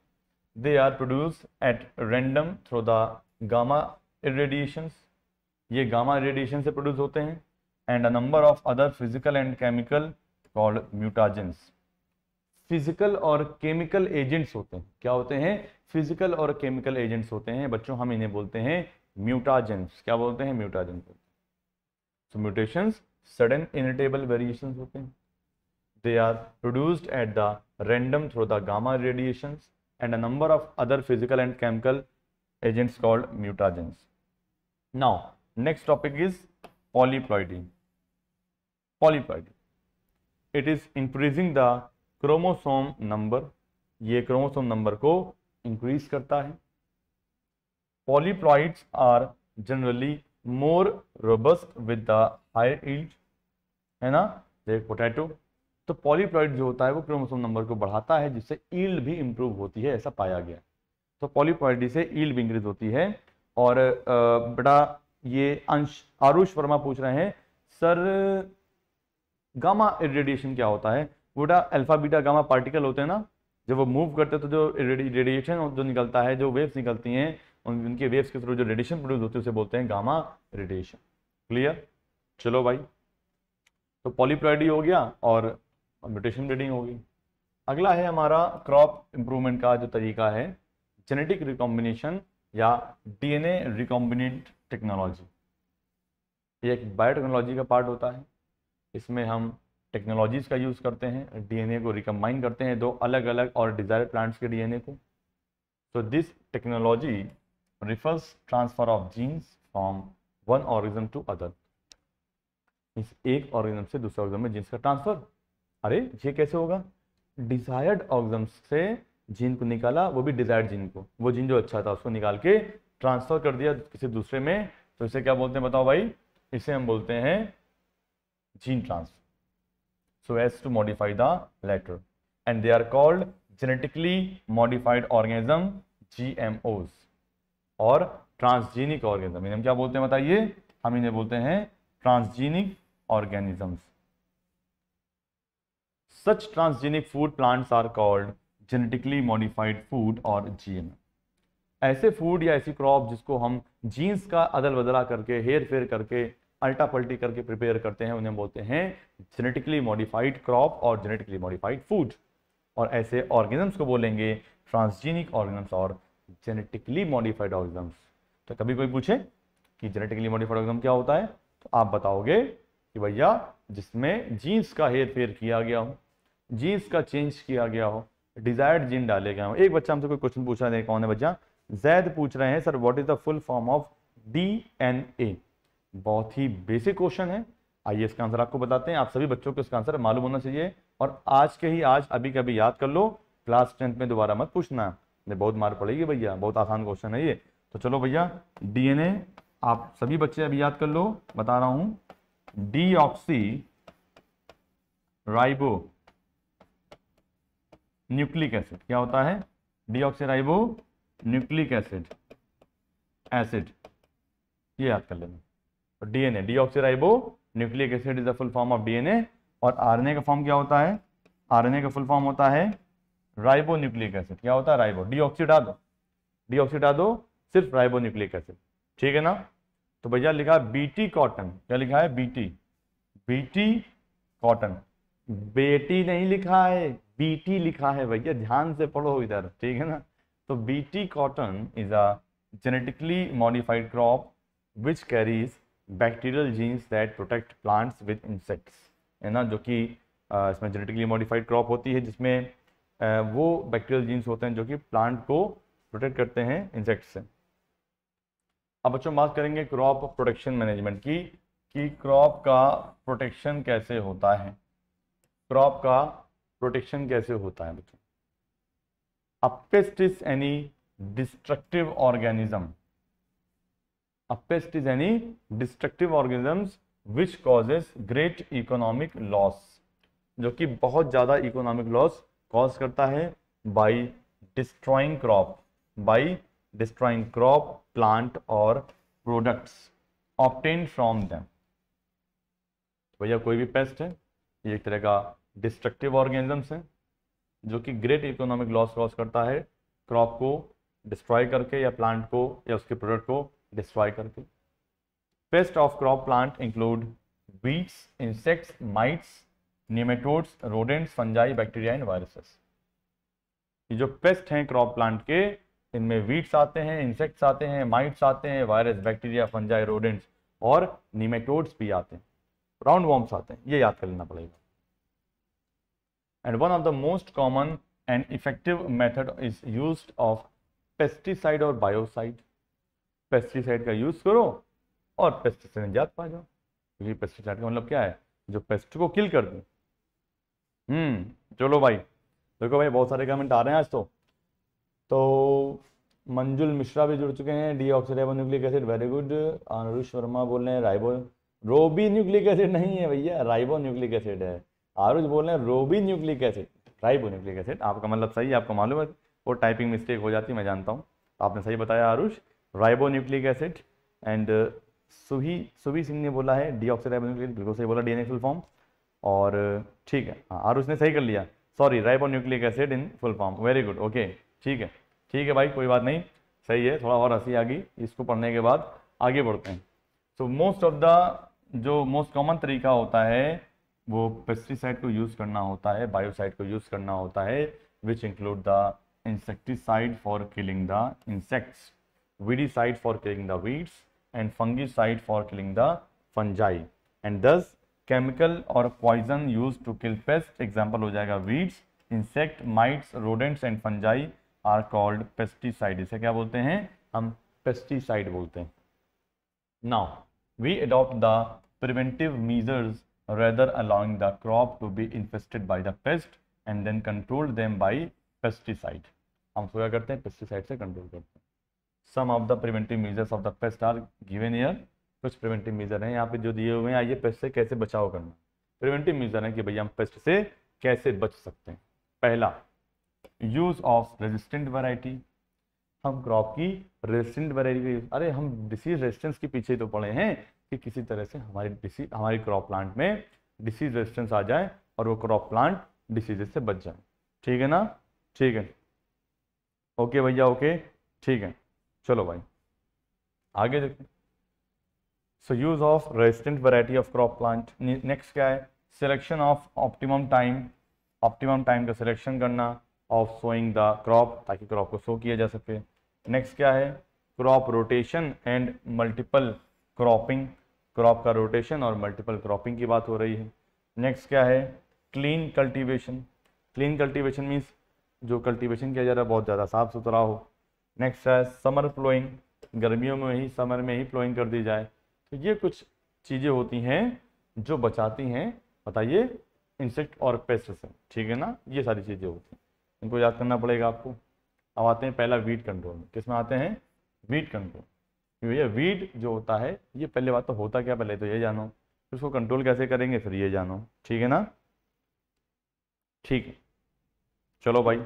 they are produce at random through the gamma radiation ये गामा रेडिएशन से प्रोड्यूस होते हैं and a number of other physical and chemical called mutagens physical और chemical agents होते हैं क्या होते हैं फिजिकल और केमिकल एजेंट्स होते हैं बच्चों हम इन्हें बोलते हैं म्यूटाजेंट्स क्या बोलते हैं mutagen so mutation sudden inheritable variation होते हैं they are produced at the random through the gamma radiation and a number of other physical and chemical agents called mutagens now next topic is polyploidy polyploidy it is increasing the chromosome number ये chromosome number को increase करता है polyploids are generally more robust with the higher yield है ना देख potato तो polyploid जो होता है वो क्रोमोसोम नंबर को बढ़ाता है जिससे ईल्ड भी इंप्रूव होती है ऐसा पाया गया तो पॉलीप्लॉइडी से ईल्ड भी इंक्रीज होती है और बड़ा ये अंश आरुष वर्मा पूछ रहे हैं सर गामा इरेडिएशन क्या होता है बोटा अल्फा बीटा गामा पार्टिकल होते हैं ना जब वो मूव करते हैं तो जो रेडिएशन जो निकलता है जो वेव्स निकलती हैं उन उनके वेव्स के थ्रू जो रेडिएशन प्रोड्यूस होती है उसे बोलते हैं गामा रेडिएशन क्लियर चलो भाई तो पॉलीप्लॉइडी हो गया और म्यूटेशन ब्रीडिंग होगी अगला है हमारा क्रॉप इम्प्रूवमेंट का जो तरीका है जेनेटिक रिकॉम्बिनेशन या डीएनए रिकॉम्बिनेंट टेक्नोलॉजी ये एक बायोटेक्नोलॉजी का पार्ट होता है इसमें हम टेक्नोलॉजीज़ का यूज़ करते हैं डीएनए को रिकम्बाइन करते हैं दो अलग अलग और डिज़ायर प्लांट्स के डीएनए को so this technology refers transfer of genes from one organism to other इस एक ऑर्गेजम से दूसरे ऑर्गेजम में जीन्स का ट्रांसफ़र अरे ये कैसे होगा डिज़ायर्ड ऑर्गेजम से जीन को निकाला वो भी डिज़ायर्ड जीन को वो जीन जो अच्छा था उसको निकाल के ट्रांसफ़र कर दिया किसी दूसरे में तो इसे क्या बोलते हैं बताओ भाई इसे हम बोलते हैं gene transfer so as to modify the letter and they are called genetically modified organism GMOs or transgenic organism hum kya bolte hain bataiye hum inhe bolte hain transgenic organisms. Such transgenic food plants are called genetically modified food or GM. ऐसे food या ऐसी crop जिसको हम jeans का अदल बदला करके हेर फेर करके अल्टा पल्टी करके प्रिपेयर करते हैं उन्हें बोलते हैं जेनेटिकली मॉडिफाइड क्रॉप और जेनेटिकली मॉडिफाइड फूड और ऐसे ऑर्गेनम्स को बोलेंगे ट्रांसजीनिक ऑर्गेनम्स और जेनेटिकली मॉडिफाइड ऑर्गेनम्स तो कभी कोई पूछे कि जेनेटिकली मॉडिफाइड ऑर्गेनम क्या होता है तो आप बताओगे कि भैया जिसमें जीन्स का हेर फेर किया गया हो जीन्स का चेंज किया गया हो डिजायर्ड जीन डाले गए हो एक बच्चा हमसे कोई क्वेश्चन पूछा नहीं कौन है बच्चा जैद पूछ रहे हैं sir what is the full form of D N A बहुत ही बेसिक क्वेश्चन है आइए इसका आंसर आपको बताते हैं आप सभी बच्चों को इसका आंसर मालूम होना चाहिए और आज के ही आज अभी कभी याद कर लो क्लास टेंथ में दोबारा मत पूछना नहीं बहुत मार पड़ेगी भैया बहुत आसान क्वेश्चन है ये तो चलो भैया डीएनए आप सभी बच्चे अभी याद कर लो बता रहा हूं ribo nucleic acid क्या होता है ribo nucleic acid acid ये याद कर लेना और DNA deoxyribonucleic acid is the full form of DNA और आरएनए का फॉर्म क्या होता है आरएनए का फुल फॉर्म होता है राइबो न्यूक्लिक एसिड क्या होता है राइबो डीऑक्सीडादो दो सिर्फ राइबो न्यूक्लिक एसिड ठीक है ना तो भैया लिखा है बीटी कॉटन क्या लिखा है बीटी बीटी कॉटन बेटी नहीं लिखा है बीटी लिखा है भैया ध्यान से पढ़ो इधर ठीक है ना तो BT cotton is a genetically modified crop which carries bacterial genes that protect plants with insects है ना जो कि इसमें जेनेटिकली मॉडिफाइड क्रॉप होती है जिसमें वो बैक्टीरियल जीन्स होते हैं जो कि प्लांट को प्रोटेक्ट करते हैं इंसेक्ट्स से अब बच्चों बात करेंगे क्रॉप प्रोटेक्शन मैनेजमेंट की कि क्रॉप का प्रोटेक्शन कैसे होता है क्रॉप का प्रोटेक्शन कैसे होता है बच्चों a pest is any destructive organism A pest is any destructive organisms which causes great economic loss जो कि बहुत ज़्यादा इकोनॉमिक लॉस कॉज करता है by destroying crop by destroying crop plant और प्रोडक्ट्स ऑप्टेन फ्रॉम देम भैया कोई भी पेस्ट है ये एक तरह का डिस्ट्रक्टिव ऑर्गेनिजम्स है जो कि ग्रेट इकोनॉमिक लॉस कॉज करता है क्रॉप को डिस्ट्रॉय करके या प्लांट को या उसके प्रोडक्ट को डिस्ट्रॉय करके pest of crop plant include weeds insects mites nematodes rodents fungi bacteria and viruses ये जो पेस्ट हैं क्रॉप प्लांट के इनमें वीट्स आते हैं इंसेक्ट्स आते हैं माइट्स आते हैं वायरस बैक्टीरिया फंजाई रोडेंट्स और निमेटोड्स भी आते हैं राउंड वॉम्स आते हैं ये याद कर लेना पड़ेगा and one of the most common and effective method is use of pesticide और बायोसाइड पेस्टिसाइड का यूज़ करो और पेस्टिसाइड से जात पा जाओ क्योंकि पेस्टिसाइड का मतलब क्या है जो पेस्ट को किल कर दें हम्म चलो भाई देखो भाई बहुत सारे कमेंट आ रहे हैं आज तो तो मंजुल मिश्रा भी जुड़ चुके हैं D oxidable nucleic acid very good Anurush Verma बोल रहे हैं राइबो रोबी न्यूक्लिक एसिड नहीं है भैया राइबो न्यूक्लिक एसिड है आरुष बोल रहे हैं ribonucleic acid ribo nucleic acid आपका मतलब सही है आपको मालूम है वो टाइपिंग मिस्टेक हो जाती है मैं जानता हूँ आपने सही बताया Aarush ribonucleic acid and Subhi Subhi Singh ने बोला है डी बिल्कुल सही बोला डी फुल फॉर्म और uh, ठीक है हाँ उसने सही कर लिया sorry ribonucleic acid in full form very good okay ठीक है ठीक है भाई कोई बात नहीं सही है थोड़ा और हंसी आ गई इसको पढ़ने के बाद आगे बढ़ते हैं सो मोस्ट ऑफ द जो मोस्ट कॉमन तरीका होता है वो पेस्टिसाइड को यूज़ करना होता है बायोसाइड को यूज़ करना होता है which include the insecticide for killing the insects weedicide for killing the weeds and fungicide for killing the fungi and thus chemical और poison use to kill pest example हो जाएगा weeds insect mites rodents and fungi are called pesticide इसे क्या बोलते हैं हम pesticide बोलते हैं now we adopt the preventive measures rather allowing the crop to be infested by the pest and then control them by pesticide हम क्या करते हैं पेस्टिसाइड से कंट्रोल करते हैं some of the preventive measures of the paste are given here कुछ preventive measure हैं यहाँ पे जो दिए हुए हैं आइए पेस्ट से कैसे बचाव करना प्रिवेंटिव मेजर है कि भैया हम पेस्ट से कैसे बच सकते हैं पहला यूज ऑफ रेजिस्टेंट वराइटी हम क्रॉप की रेजिस्टेंट वैरायटी अरे हम डिसीज रेजिस्टेंस के पीछे तो पड़े हैं कि किसी तरह से हमारे डिसीज हमारे क्रॉप प्लांट में डिसीज रेजिस्टेंस आ जाए और वो क्रॉप प्लांट डिसीजेज से बच जाए ठीक है ना ठीक है ओके भैया ओके ठीक है चलो भाई आगे देखें so use of resistant variety of crop plant next क्या है selection of optimum time optimum time का सिलेक्शन करना ऑफ सोइंग द क्रॉप ताकि क्रॉप को सो किया जा सके नेक्स्ट क्या है crop rotation and multiple cropping crop का रोटेशन और मल्टीपल क्रॉपिंग की बात हो रही है नेक्स्ट क्या है clean cultivation clean cultivation means जो कल्टीवेशन किया जा रहा है बहुत ज़्यादा साफ़ सुथरा हो नेक्स्ट है समर फ्लोइंग गर्मियों में ही समर में ही फ्लोइंग कर दी जाए तो ये कुछ चीज़ें होती हैं जो बचाती हैं बताइए इंसेक्ट और पेस्ट से ठीक है ना ये सारी चीज़ें होती हैं इनको याद करना पड़ेगा आपको अब आते हैं पहला वीट कंट्रोल में किस में आते हैं वीट कंट्रोल भैया वीट जो होता है ये पहले बात तो होता क्या पहले तो ये जानो फिर उसको कंट्रोल कैसे करेंगे फिर ये जानो ठीक है ना ठीक है चलो भाई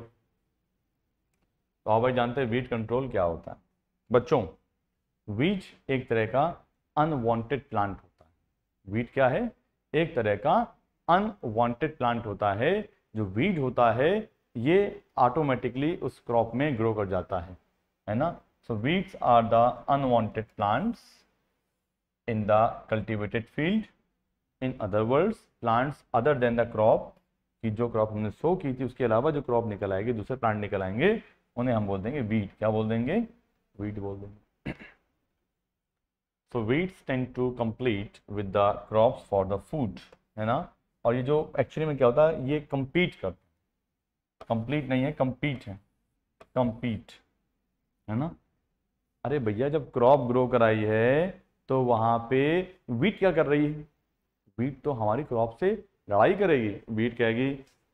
तो आप जानते हैं वीट कंट्रोल क्या होता है बच्चों वीट एक तरह का अनवांटेड प्लांट होता है वीट क्या है एक तरह का अनवांटेड प्लांट होता है जो वीट होता है ये ऑटोमेटिकली उस क्रॉप में ग्रो कर जाता है है ना so weeds are the unwanted plants in the cultivated field in other words plants other than the crop कि जो क्रॉप हमने सो की थी उसके अलावा जो क्रॉप निकल आएगी दूसरे प्लांट निकल आएंगे उन्हें हम बोल देंगे वीट क्या बोल देंगे वीट बोल देंगे so weeds tend to complete with the crops for the food है ना और ये जो एक्चुअली में क्या होता है ये कम्पीट कर कंप्लीट नहीं है कम्पीट है कम्पीट है ना अरे भैया जब क्रॉप ग्रो कराई है तो वहां पे वीट क्या कर रही है वीट तो हमारी क्रॉप से लड़ाई करेगी वीट कहेगी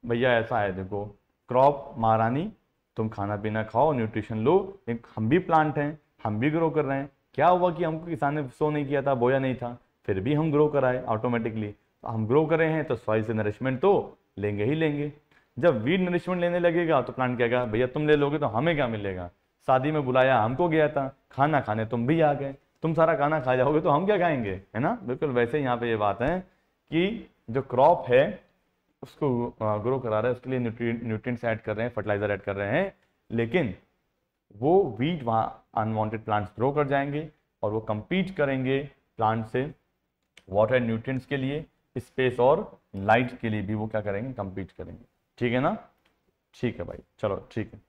भैया ऐसा है देखो क्रॉप महारानी तुम खाना पीना खाओ न्यूट्रिशन लो एक हम भी प्लांट हैं हम भी ग्रो कर रहे हैं क्या हुआ कि हमको किसान ने सो नहीं किया था बोया नहीं था फिर भी हम ग्रो कराए ऑटोमेटिकली तो हम ग्रो कर रहे हैं तो सॉइल से नरिशमेंट तो लेंगे ही लेंगे जब वीड नरिशमेंट लेने लगेगा तो प्लांट क्या कहेगा भैया तुम ले लोगे तो हमें क्या मिलेगा शादी में बुलाया हमको गया था खाना खाने तुम भी आ गए तुम सारा खाना खा जाओगे तो हम क्या खाएंगे है ना बिल्कुल वैसे यहाँ पे ये बात है कि जो क्रॉप है उसको ग्रो करा रहा है उसके लिए न्यूट्रिएंट्स ऐड कर रहे हैं फर्टिलाइजर ऐड कर रहे हैं लेकिन वो वीट वहाँ अनवांटेड प्लांट्स ग्रो कर जाएंगे और वो कम्पीट करेंगे प्लांट से वाटर एंड न्यूट्रिएंट्स के लिए स्पेस और लाइट के लिए भी वो क्या करेंगे कम्पीट करेंगे ठीक है ना ठीक है भाई चलो ठीक है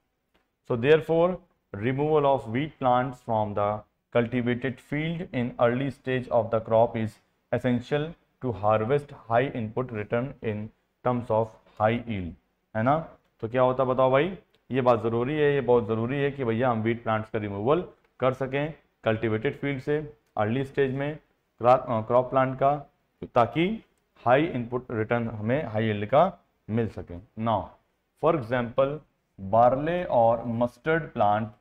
so therefore removal of weed plants from the cultivated field in early stage of the crop is essential to harvest high input return in terms of high yield है ना तो क्या होता बताओ भाई ये बात ज़रूरी है ये बहुत ज़रूरी है कि भैया हम वीट प्लांट्स का रिमूवल कर सकें कल्टिवेटेड फील्ड से अर्ली स्टेज में क्रॉप प्लांट का ताकि हाई इनपुट रिटर्न हमें हाई यील्ड का मिल सके ना फॉर एग्जाम्पल बार्ले और mustard plant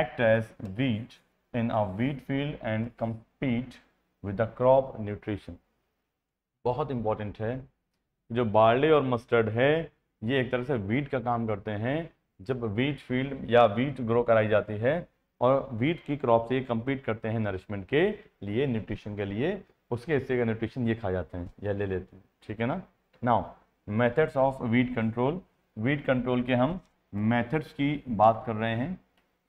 act as weed in a weed field and compete with the crop nutrition बहुत इंपॉर्टेंट है जो बार्ले और मस्टर्ड है ये एक तरह से वीट का काम करते हैं जब वीट फील्ड या वीट ग्रो कराई जाती है और वीट की क्रॉप से ये कम्पीट करते हैं नरिशमेंट के लिए न्यूट्रिशन के लिए उसके हिस्से का न्यूट्रिशन ये खा जाते हैं या ले लेते हैं ठीक है ना now methods of weed control weed control के हम मेथड्स की बात कर रहे हैं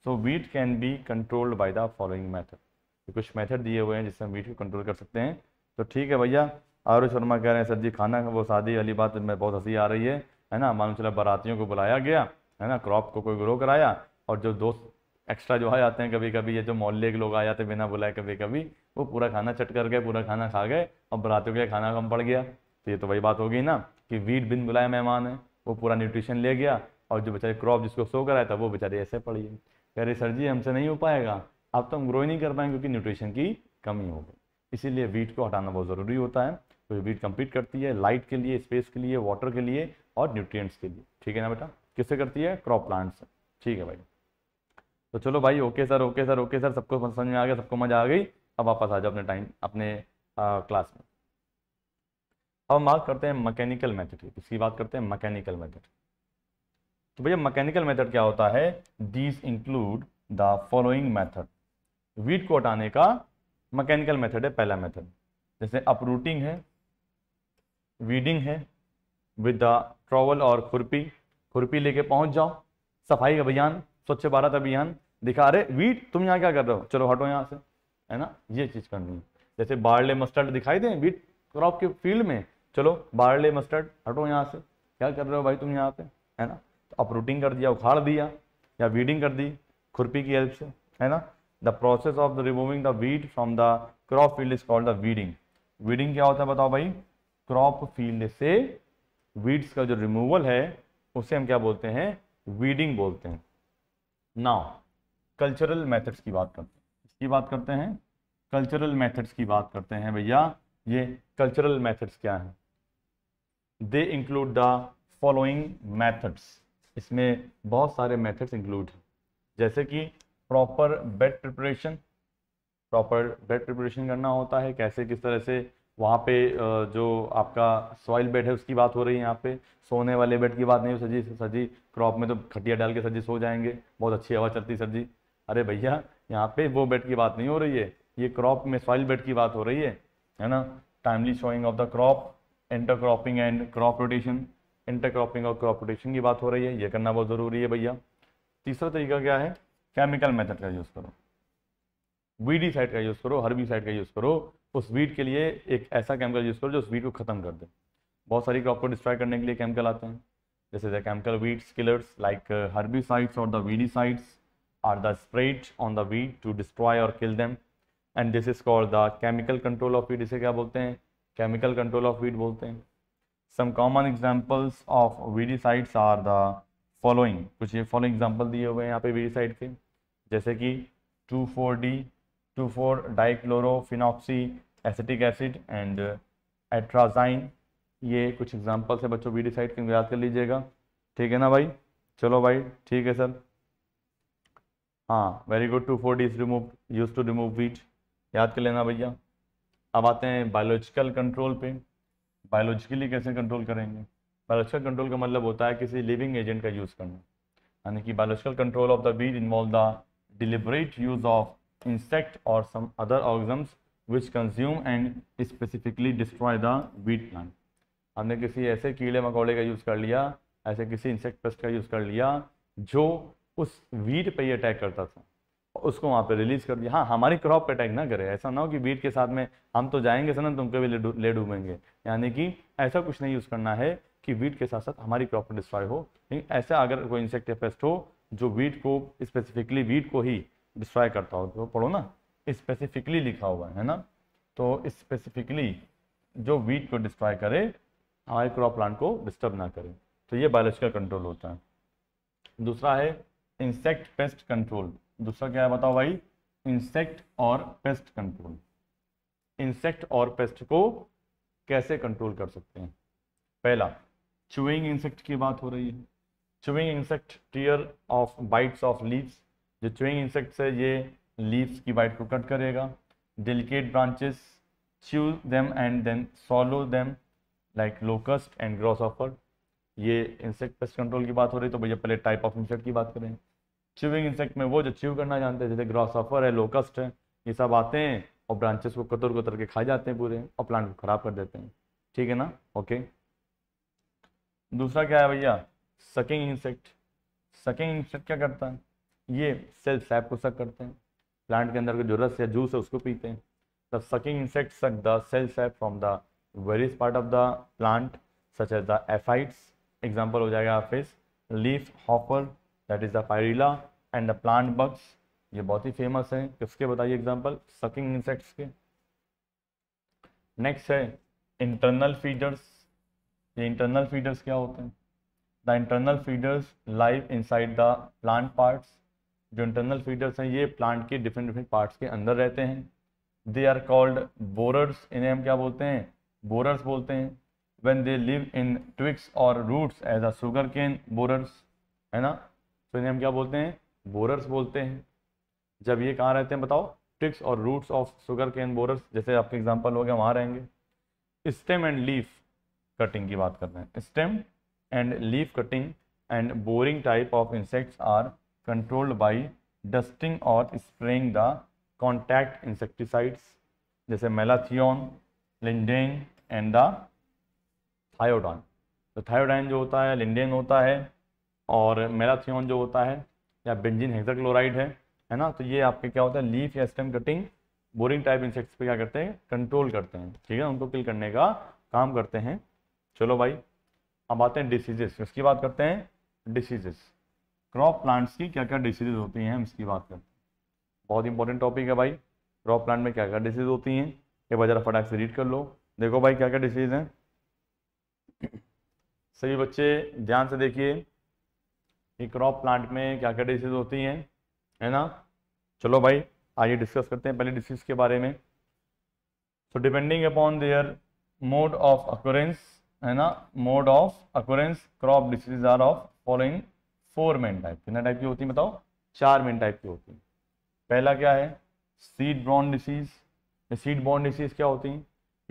so weed can be controlled by the following method कुछ मेथड दिए हुए हैं जिससे हम वीट को कंट्रोल कर सकते हैं तो ठीक है भैया आरुष शर्मा कह रहे हैं सर जी खाना वो शादी वाली बात में बहुत हंसी आ रही है है ना मालूम चला बारातियों को बुलाया गया है ना क्रॉप को कोई ग्रो कराया और जो दोस्त एक्स्ट्रा जो आ जाते हैं कभी कभी ये जो मोहल्ले के लोग आ जाते बिना बुलाए कभी कभी वो पूरा खाना चट कर गए पूरा खाना खा गए और बरातियों के खाना कम पड़ गया तो ये तो वही बात होगी ना कि वीट बिन बुलाए मेहमान है वो पूरा न्यूट्रिशन ले गया और जो बेचारे क्रॉप जिसको शो कराया था वो बेचारे ऐसे पड़ी कह रहे सर जी हमसे नहीं हो पाएगा अब तो हम ग्रो ही नहीं कर पाएंगे क्योंकि न्यूट्रिशन की कमी हो गई इसीलिए वीट को हटाना बहुत ज़रूरी होता है तो वीट कंप्लीट करती है लाइट के लिए स्पेस के लिए वाटर के लिए और न्यूट्रिएंट्स के लिए ठीक है ना बेटा किससे करती है क्रॉप प्लांट्स ठीक है भाई तो चलो भाई okay sir okay sir okay sir सबको समझ में आ गया सबको मजा आ गई अब वापस आ जाओ अपने टाइम अपने आ, क्लास में अब हम बात करते हैं मैकेनिकल मैथड की इसकी बात करते हैं मैकेनिकल मैथड तो भैया मैकेनिकल मेथड क्या होता है these include the following method weed को हटाने का मैकेनिकल मेथड है पहला मेथड जैसे अपरूटिंग है वीडिंग है विद द ट्रॉवल और खुरपी खुरपी लेके पहुंच जाओ सफाई अभियान स्वच्छ भारत अभियान दिखा रहे वीट तुम यहाँ क्या कर रहे हो चलो हटो यहाँ से है ना ये चीज़ करनी है जैसे बारले मस्टर्ड दिखाई दे वीट क्रॉप के फील्ड में चलो बारले मस्टर्ड हटो यहाँ से क्या कर रहे हो भाई तुम यहाँ पे है ना तो अपरूटिंग कर दिया उखाड़ दिया या वीडिंग कर दी खुरपी की हेल्प से है ना the process of the removing the weed from the crop field is called the weeding weeding क्या होता है बताओ भाई क्रॉप फील्ड से वीड्स का जो रिमूवल है उसे हम क्या बोलते हैं वीडिंग बोलते हैं नाउ कल्चरल मेथड्स की बात करते हैं इसकी बात करते हैं कल्चरल मेथड्स की बात करते हैं भैया ये कल्चरल मेथड्स क्या हैं they include the following methods इसमें बहुत सारे मेथड्स इंक्लूड हैं जैसे कि proper bed preparation proper bed preparation करना होता है कैसे किस तरह से वहाँ पे जो आपका सॉइल बेड है उसकी बात हो रही है यहाँ पे सोने वाले बेड की बात नहीं हो sir ji sir ji crop में तो खटिया डाल के सर जी सो जाएंगे बहुत अच्छी हवा चलती सर जी अरे भैया यहाँ पे वो बेड की बात नहीं हो रही है ये क्रॉप में सॉइल बेड की बात हो रही है है ना timely sowing of the crop intercropping and crop rotation intercropping और क्रॉप रोटेशन की बात हो रही है ये करना बहुत ज़रूरी है भैया तीसरा तरीका क्या है केमिकल मेथड का यूज़ करो वीडी साइड का यूज़ करो हरबी साइड का यूज़ करो उस वीड के लिए एक ऐसा केमिकल यूज़ करो जो उस वीड को ख़त्म कर दे बहुत सारी क्रॉप को डिस्ट्रॉय करने के लिए केमिकल आते हैं जैसे the chemical weed killers like herbicides और the weedicides are the spread on the weed to destroy और kill them and this is called the chemical control of weed इसे क्या बोलते हैं केमिकल कंट्रोल ऑफ वीड बोलते हैं some common examples of weedicides are the following कुछ ये following example दिए हुए हैं यहाँ पे वीडी साइड के जैसे कि two four D 2, 4 dichlorophenoxy acetic acid and atrazine ये कुछ एग्जाम्पल्स है बच्चों बी साइट क्योंकि याद कर लीजिएगा ठीक है ना भाई चलो भाई ठीक है सर हाँ very good two four D is remove use to remove weed याद कर लेना भैया अब आते हैं बायोलॉजिकल कंट्रोल पे बायोलॉजिकली कैसे कंट्रोल करेंगे बायोलॉजिकल कंट्रोल का मतलब होता है किसी लिविंग एजेंट का यूज़ करना यानी कि biological control of the weed involve the deliberate use of insect or some other organisms which consume and specifically destroy the wheat plant हमने किसी ऐसे कीड़े मकोड़े का यूज़ कर लिया ऐसे किसी इंसेक्ट पेस्ट का यूज़ कर लिया जो उस वीट पे ही अटैक करता था उसको वहाँ पे रिलीज कर दिया हाँ हमारी क्रॉप पे अटैक ना करे ऐसा ना हो कि वीट के साथ में हम तो जाएंगे सर ना कभी ले डूबेंगे यानी कि ऐसा कुछ नहीं यूज़ करना है कि वीट के साथ साथ हमारी क्रॉप डिस्ट्रॉय हो लेकिन ऐसा अगर कोई इंसेक्ट या पेस्ट हो जो वीट को स्पेसिफिकली वीट को ही डिस्ट्रॉय करता हो तो पढ़ो ना स्पेसिफिकली लिखा हुआ है ना तो स्पेसिफिकली जो वीट को डिस्ट्रॉय करे हमारे क्रॉप प्लांट को डिस्टर्ब ना करे तो ये बायोलॉजिकल कंट्रोल होता है दूसरा है इंसेक्ट पेस्ट कंट्रोल दूसरा क्या है बताओ भाई इंसेक्ट और पेस्ट कंट्रोल इंसेक्ट और पेस्ट को कैसे कंट्रोल कर सकते हैं पहला चुविंग इंसेक्ट की बात हो रही है chewing insect tear off bites of leaves जो चुइंग इंसेक्ट्स है ये लीव्स की वाइट को कट करेगा delicate branches chew them and then swallow them like locust and grasshopper ये इंसेक्ट पेस्ट कंट्रोल की बात हो रही है तो भैया पहले टाइप ऑफ इंसेक्ट की बात करें च्यूविंग इंसेक्ट में वो जो च्यू करना जानते हैं जैसे ग्रॉस ऑफर है लोकस्ट है ये सब आते हैं और ब्रांचेस को कतर कतर के खा जाते हैं पूरे और प्लांट को ख़राब कर देते हैं ठीक है ना ओके दूसरा क्या है भैया सकिंग इंसेक्ट सकिंग इंसेक्ट क्या करता है ये सेल सैप को सक करते हैं प्लांट के अंदर का जो रस या जूस है उसको पीते हैं the sucking insect suck the cell sap from the various part of the plant such as the aphids example हो जाएगा fish leaf hopper that is the pyrilla and the plant bugs ये बहुत ही famous हैं किसके बताइए example sucking insects के next है इंटरनल फीडर्स ये इंटरनल फीडर्स क्या होते हैं the internal feeders live inside the plant parts जो इंटरनल फीडर्स हैं ये प्लांट के डिफरेंट डिफरेंट पार्ट्स के अंदर रहते हैं दे आर कॉल्ड बोरर्स इन्हें हम क्या बोलते हैं बोरर्स बोलते हैं दे लिव इन ट्विक्स और roots as a sugarcane borers है ना तो इन्हें हम क्या बोलते हैं बोरर्स बोलते हैं जब ये कहाँ रहते हैं बताओ ट्रिक्स और roots of sugarcane borers जैसे आपके एग्जाम्पल हो गया वहाँ रहेंगे स्टेम एंड लीफ कटिंग की बात कर रहे हैं stem and leaf cutting and boring type of insects are controlled by dusting or spraying the contact insecticides जैसे malathion lindane and the thiodan तो थायोडाइन जो होता है लिंडेन होता है और मेलाथियन जो होता है या बेंजिन हेक्साक्लोराइड है है ना तो ये आपके क्या होता है लीफ या stem cutting boring type insects पे क्या करते हैं कंट्रोल करते हैं ठीक है उनको किल करने का काम करते हैं चलो भाई अब आते हैं डिसीजेस उसकी बात करते हैं डिसीजेस क्रॉप प्लांट्स की क्या क्या डिसीजेज होती हैं हम इसकी बात करते हैं बहुत इंपॉर्टेंट टॉपिक है भाई क्रॉप प्लांट में क्या क्या डिसीज होती हैं ये भाई जरा फटाक से रीड कर लो देखो भाई क्या क्या डिसीज हैं सभी बच्चे ध्यान से देखिए कि क्रॉप प्लांट में क्या क्या डिसीज होती हैं है ना चलो भाई आइए डिस्कस करते हैं पहले डिसीज के बारे में so depending upon their mode of occurrence है ना mode of occurrence crop disease are of following four main type कितना टाइप की होती है बताओ चार मेन टाइप की होती है पहला क्या है seed borne disease seed bond disease क्या होती हैं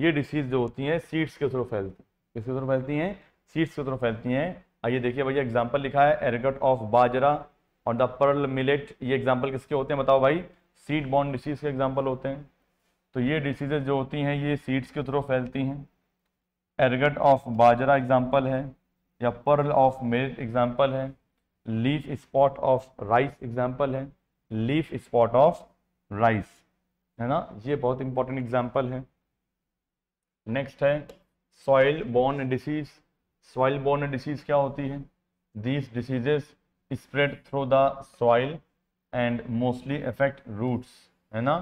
ये डिसीज जो होती हैं सीड्स के थ्रू फैलती हैं किसके थ्रू फैलती हैं सीड्स के थ्रू फैलती हैं आइए देखिए भैया एग्जाम्पल लिखा है एरगट ऑफ बाजरा और द पर्ल मिलेट ये एग्जाम्पल किसके होते हैं बताओ भाई सीड बॉन्ड डिसीज के एग्जाम्पल होते हैं तो ये डिसीजेज जो होती हैं ये सीड्स के थ्रू फैलती हैं एरगट ऑफ बाजरा एग्जाम्पल है या पर्ल ऑफ मिलेट एग्जाम्पल है leaf spot of rice example है लीफ स्पॉट ऑफ राइस है ना ये बहुत इंपॉर्टेंट एग्जाम्पल है नेक्स्ट है soil borne disease soil borne disease क्या होती है these diseases spread through the soil and mostly affect roots है ना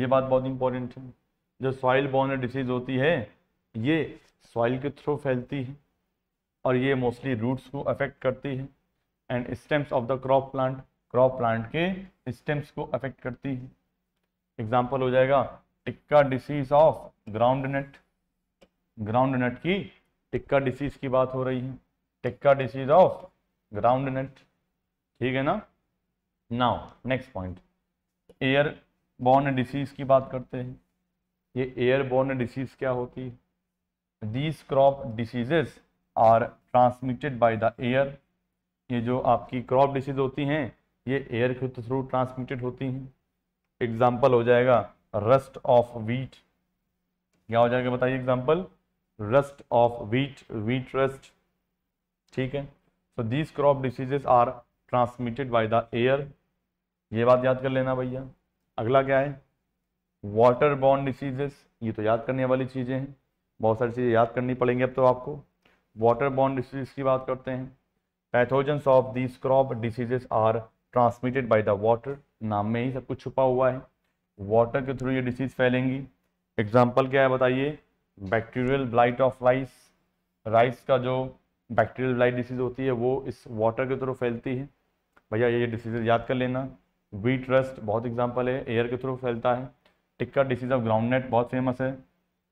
ये बात बहुत इंपॉर्टेंट है जो सॉइल बॉर्न डिसीज होती है ये सॉइल के थ्रू फैलती है और ये मोस्टली रूट्स को अफेक्ट करती है and stems of the crop plant crop plant के स्टेम्स को अफेक्ट करती है एग्जाम्पल हो जाएगा tikka disease of groundnut groundnut की टिक्का डिसीज की बात हो रही है tikka disease of groundnut ठीक है ना now next point air borne disease की बात करते हैं ये एयर बॉर्न डिसीज क्या होती है these crop diseases are transmitted by the air ये जो आपकी क्रॉप डिसीज होती हैं ये एयर के थ्रू ट्रांसमिटेड होती हैं एग्जाम्पल हो जाएगा रस्ट ऑफ वीट क्या हो जाएगा बताइए example rust of wheat wheat rust ठीक है so these crop diseases are transmitted by the air ये बात याद कर लेना भैया अगला क्या है वाटर बॉन्ड डिसीजेस ये तो याद करने वाली चीज़ें हैं बहुत सारी चीज़ें याद करनी पड़ेंगी अब तो आपको वाटर बॉन्ड डिसीज की बात करते हैं pathogen of these crop diseases are transmitted by the water नाम में ही सब कुछ छुपा हुआ है वाटर के थ्रू ये डिसीज फैलेंगी एग्जाम्पल क्या है बताइए bacterial blight of rice rice का जो बैक्टीरियल ब्लाइट डिसीज होती है वो इस वाटर के थ्रू फैलती है भैया ये डिसीज याद कर लेना वीट रस्ट बहुत एग्जाम्पल है एयर के थ्रू फैलता है टिक्का डिसीज ऑफ ग्राउंडनेट बहुत फेमस है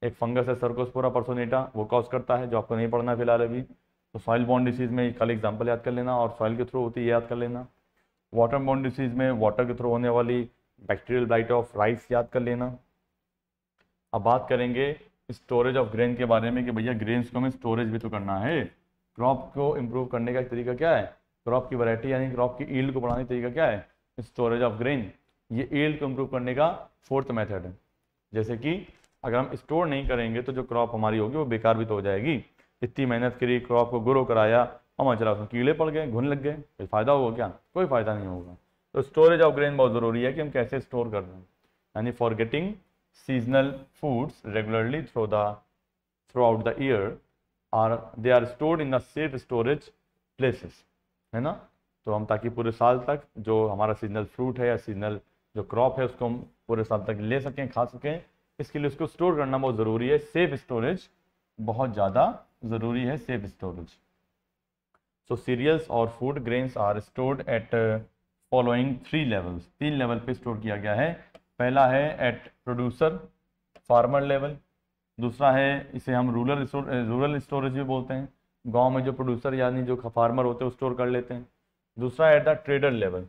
एक फंगस है सरकोसपोरा परसोनेटा वो कॉज करता है जो आपको नहीं पढ़ना फिलहाल अभी तो सॉइल बॉन्ड डिसीज़ में कल एग्जाम्पल याद कर लेना और सॉइल के थ्रू होती है याद कर लेना वाटर बॉन्ड डिसीज़ में वाटर के थ्रू होने वाली बैक्टीरियल ब्लाइट ऑफ राइस याद कर लेना अब बात करेंगे स्टोरेज ऑफ ग्रेन के बारे में कि भैया ग्रेन्स को हमें स्टोरेज भी तो करना है क्रॉप को इम्प्रूव करने का तरीका क्या है क्रॉप की वैरायटी यानी क्रॉप की ईल्ड को बढ़ाने का तरीका क्या है स्टोरेज ऑफ ग्रेन ये ईल्ड को इम्प्रूव करने का फोर्थ मेथड है जैसे कि अगर हम स्टोर नहीं करेंगे तो जो क्रॉप हमारी होगी वो बेकार भी तो हो जाएगी इतनी मेहनत करी क्रॉप को ग्रो कराया और चला उसमें कीड़े पड़ गए घुन लग गए कोई फ़ायदा होगा क्या कोई फ़ायदा नहीं होगा तो स्टोरेज ऑफ ग्रेन बहुत ज़रूरी है कि हम कैसे स्टोर कर दें यानी for getting seasonal foods regularly through the throughout the year are they are stored in the safe storage places है ना तो हम ताकि पूरे साल तक जो हमारा सीजनल फ्रूट है या सीजनल जो क्रॉप है उसको हम पूरे साल तक ले सकें खा सकें इसके लिए उसको स्टोर करना बहुत ज़रूरी है सेफ स्टोरेज बहुत ज़्यादा ज़रूरी है सेफ स्टोरेज सो सीरियल्स और food grains are stored at following three levels तीन लेवल पे स्टोर किया गया है पहला है एट प्रोड्यूसर फार्मर लेवल दूसरा है इसे हम रूरल रूरल स्टोरेज भी बोलते हैं गांव में जो प्रोड्यूसर यानी जो फार्मर होते हैं स्टोर कर लेते हैं दूसरा एट द ट्रेडर लेवल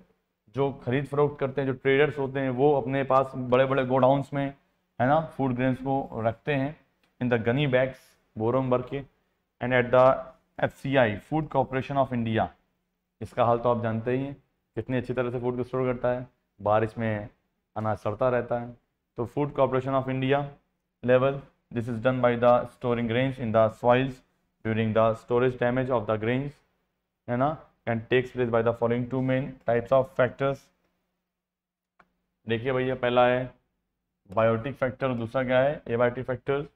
जो खरीद फरोख्त करते हैं जो ट्रेडर्स होते हैं वो अपने पास बड़े बड़े गोडाउंस में है ना फूड ग्रेन्स को रखते हैं इन द गनी बैग्स बोरम भर के and at the F food corporation of India इसका हाल तो आप जानते ही हैं कितनी अच्छी तरह से फूड को स्टोर करता है बारिश में अनाज सड़ता रहता है तो food corporation of India level this is done by the storing grain in the soils during the storage damage of the grains है ना and takes place by the following two main types of factors देखिए भैया पहला है biotic factor दूसरा क्या है abiotic factors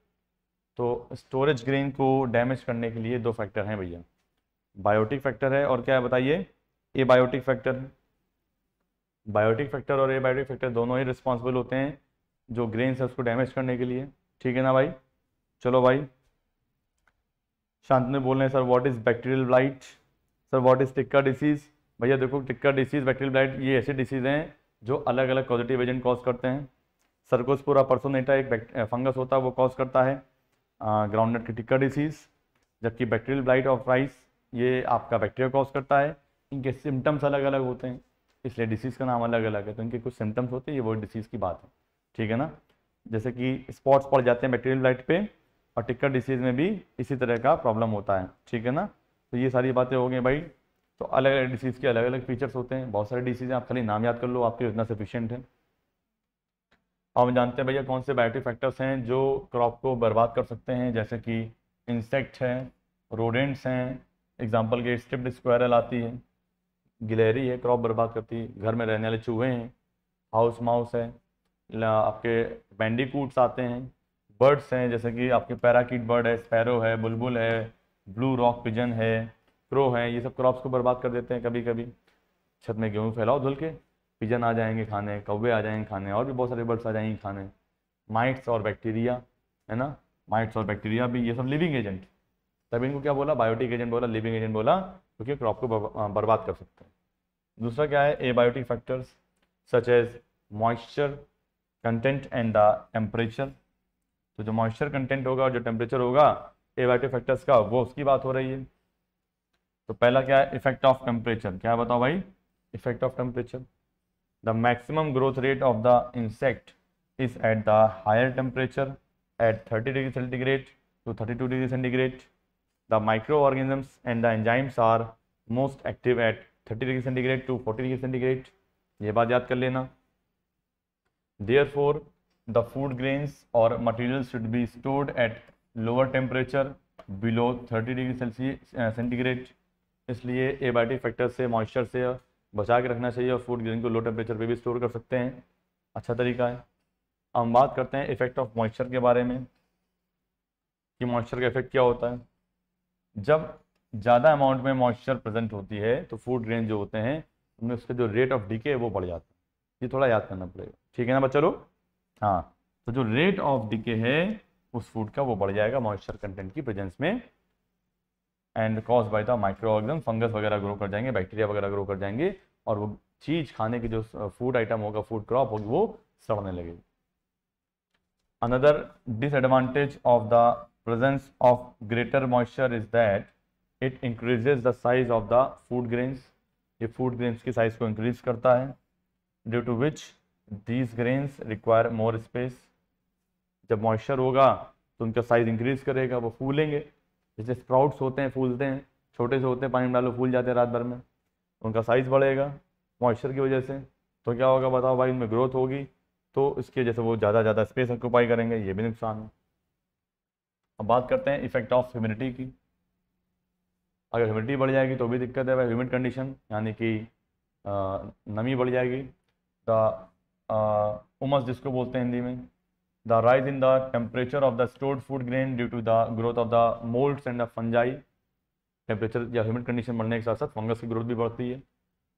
तो स्टोरेज ग्रेन को डैमेज करने के लिए दो फैक्टर हैं भैया बायोटिक फैक्टर है और क्या है बताइए ए बायोटिक फैक्टर है बायोटिक फैक्टर और ए बायोटिक फैक्टर दोनों ही रिस्पॉन्सिबल होते हैं जो ग्रेन है उसको डैमेज करने के लिए ठीक है ना भाई चलो भाई शांत ने बोल रहे हैं sir what is bacterial blight sir what is tikka disease भैया देखो टिक्का डिसीज़ बैक्टीरियल ब्लाइट ये ऐसे डिसीज़ हैं जो अलग अलग पॉजिटिव एजेंट कॉज करते हैं सरकोसपुरा परसोनेटा एक फंगस होता है वो कॉज करता है ग्राउंडनट की टिक्कर डिसीज़ जबकि बैक्टीरियल ब्लाइट ऑफ राइस ये आपका बैक्टीरिया कॉज करता है इनके सिम्टम्स अलग अलग होते हैं इसलिए डिसीज़ का नाम अलग अलग है तो इनके कुछ सिम्टम्स होते हैं ये वो डिसीज़ की बात है ठीक है ना जैसे कि स्पॉट्स पड़ जाते हैं बैक्टीरियल ब्लाइट पर और टिक्कर डिसीज़ में भी इसी तरह का प्रॉब्लम होता है ठीक है ना तो ये सारी बातें हो गई भाई तो अलग अलग डिसीज़ के अलग अलग फीचर्स होते हैं बहुत सारे डिसीज़ आप खाली नाम याद कर लो आपके इतना सफिशियंट है और हम जानते हैं भैया कौन से बायोटिक फैक्टर्स हैं जो क्रॉप को बर्बाद कर सकते हैं जैसे कि इंसेक्ट हैं रोडेंट्स हैं एग्जाम्पल के स्टिप्ड स्क्वायरल आती है गिलहरी है क्रॉप बर्बाद करती है घर में रहने वाले चूहे हैं हाउस माउस है आपके बैंडिकूट्स आते हैं बर्ड्स हैं जैसे कि आपके पैराकीट बर्ड है स्पैरो है बुलबुल है ब्लू रॉक पिजन है क्रो है ये सब क्रॉप्स को बर्बाद कर देते हैं कभी कभी छत में गेहूँ फैलाओ धुल के पिजन आ जाएंगे खाने कौवे आ जाएंगे खाने और भी बहुत सारे बर्ड्स आ जाएंगे खाने माइट्स और बैक्टीरिया है ना माइट्स और बैक्टीरिया भी ये सब लिविंग एजेंट तब इनको क्या बोला बायोटिक एजेंट बोला लिविंग एजेंट बोला क्योंकि क्रॉप को बर्बाद कर सकते हैं दूसरा क्या है abiotic factors such as moisture content and the temperature तो जो मॉइस्चर कंटेंट होगा और जो टेम्परेचर होगा एबायोटिक फैक्टर्स का वो उसकी बात हो रही है तो पहला क्या है इफेक्ट ऑफ टेम्परेचर क्या बताओ भाई effect of temperature the maximum growth rate of the insect is at the higher temperature at thirty degree centigrade to thirty two degree centigrade the microorganisms and the enzymes are most active at thirty degree centigrade to forty degree centigrade ये बात याद कर लेना therefore the food grains और material should be stored at lower temperature below thirty degree centigrade इसलिए abiotic factor से moisture से बचा के रखना चाहिए और फूड जिनको लो टेम्परेचर पे भी स्टोर कर सकते हैं अच्छा तरीका है हम बात करते हैं इफ़ेक्ट ऑफ मॉइस्चर के बारे में कि मॉइस्चर का इफेक्ट क्या होता है जब ज़्यादा अमाउंट में मॉइस्चर प्रेजेंट होती है तो फूड ग्रेन जो होते हैं उनमें उसका जो रेट ऑफ डिके है वो बढ़ जाता है ये थोड़ा याद करना पड़ेगा ठीक है ना बच्चा लोग हाँ तो जो रेट ऑफ डिके है उस फूड का वो बढ़ जाएगा मॉइस्चर कंटेंट की प्रेजेंस में and caused by the micro microorganism fungus वगैरह ग्रो कर जाएंगे बैक्टीरिया वगैरह ग्रो कर जाएंगे और वो चीज खाने की जो फूड आइटम होगा फूड क्रॉप होगी वो सड़ने लगेगी another disadvantage of the presence of greater moisture is that it increases the size of the food grains ये फूड ग्रेन्स की साइज को इंक्रीज करता है due to which these grains require more space जब मॉइस्चर होगा तो उनका size increase करेगा वो फूलेंगे जैसे स्प्राउट्स होते हैं फूलते हैं छोटे से होते हैं पानी में डालो फूल जाते हैं रात भर में तो उनका साइज़ बढ़ेगा मॉइस्चर की वजह से तो क्या होगा बताओ भाई उनमें ग्रोथ होगी तो इसकी वजह से वो ज़्यादा ज़्यादा स्पेस ऑक्यूपाई करेंगे ये भी नुकसान है अब बात करते हैं इफेक्ट ऑफ ह्यूमिडिटी की अगर ह्यूमिडिटी बढ़ जाएगी तो भी दिक्कत है भाई ह्यूमिड कंडीशन यानी कि नमी बढ़ जाएगी द उमस जिसको बोलते हैं हिंदी में the rise in the temperature of the stored food grain due to the growth of the molds and the fungi temperature या ह्यूमिड कंडीशन बढ़ने के साथ साथ फंगस की ग्रोथ भी बढ़ती है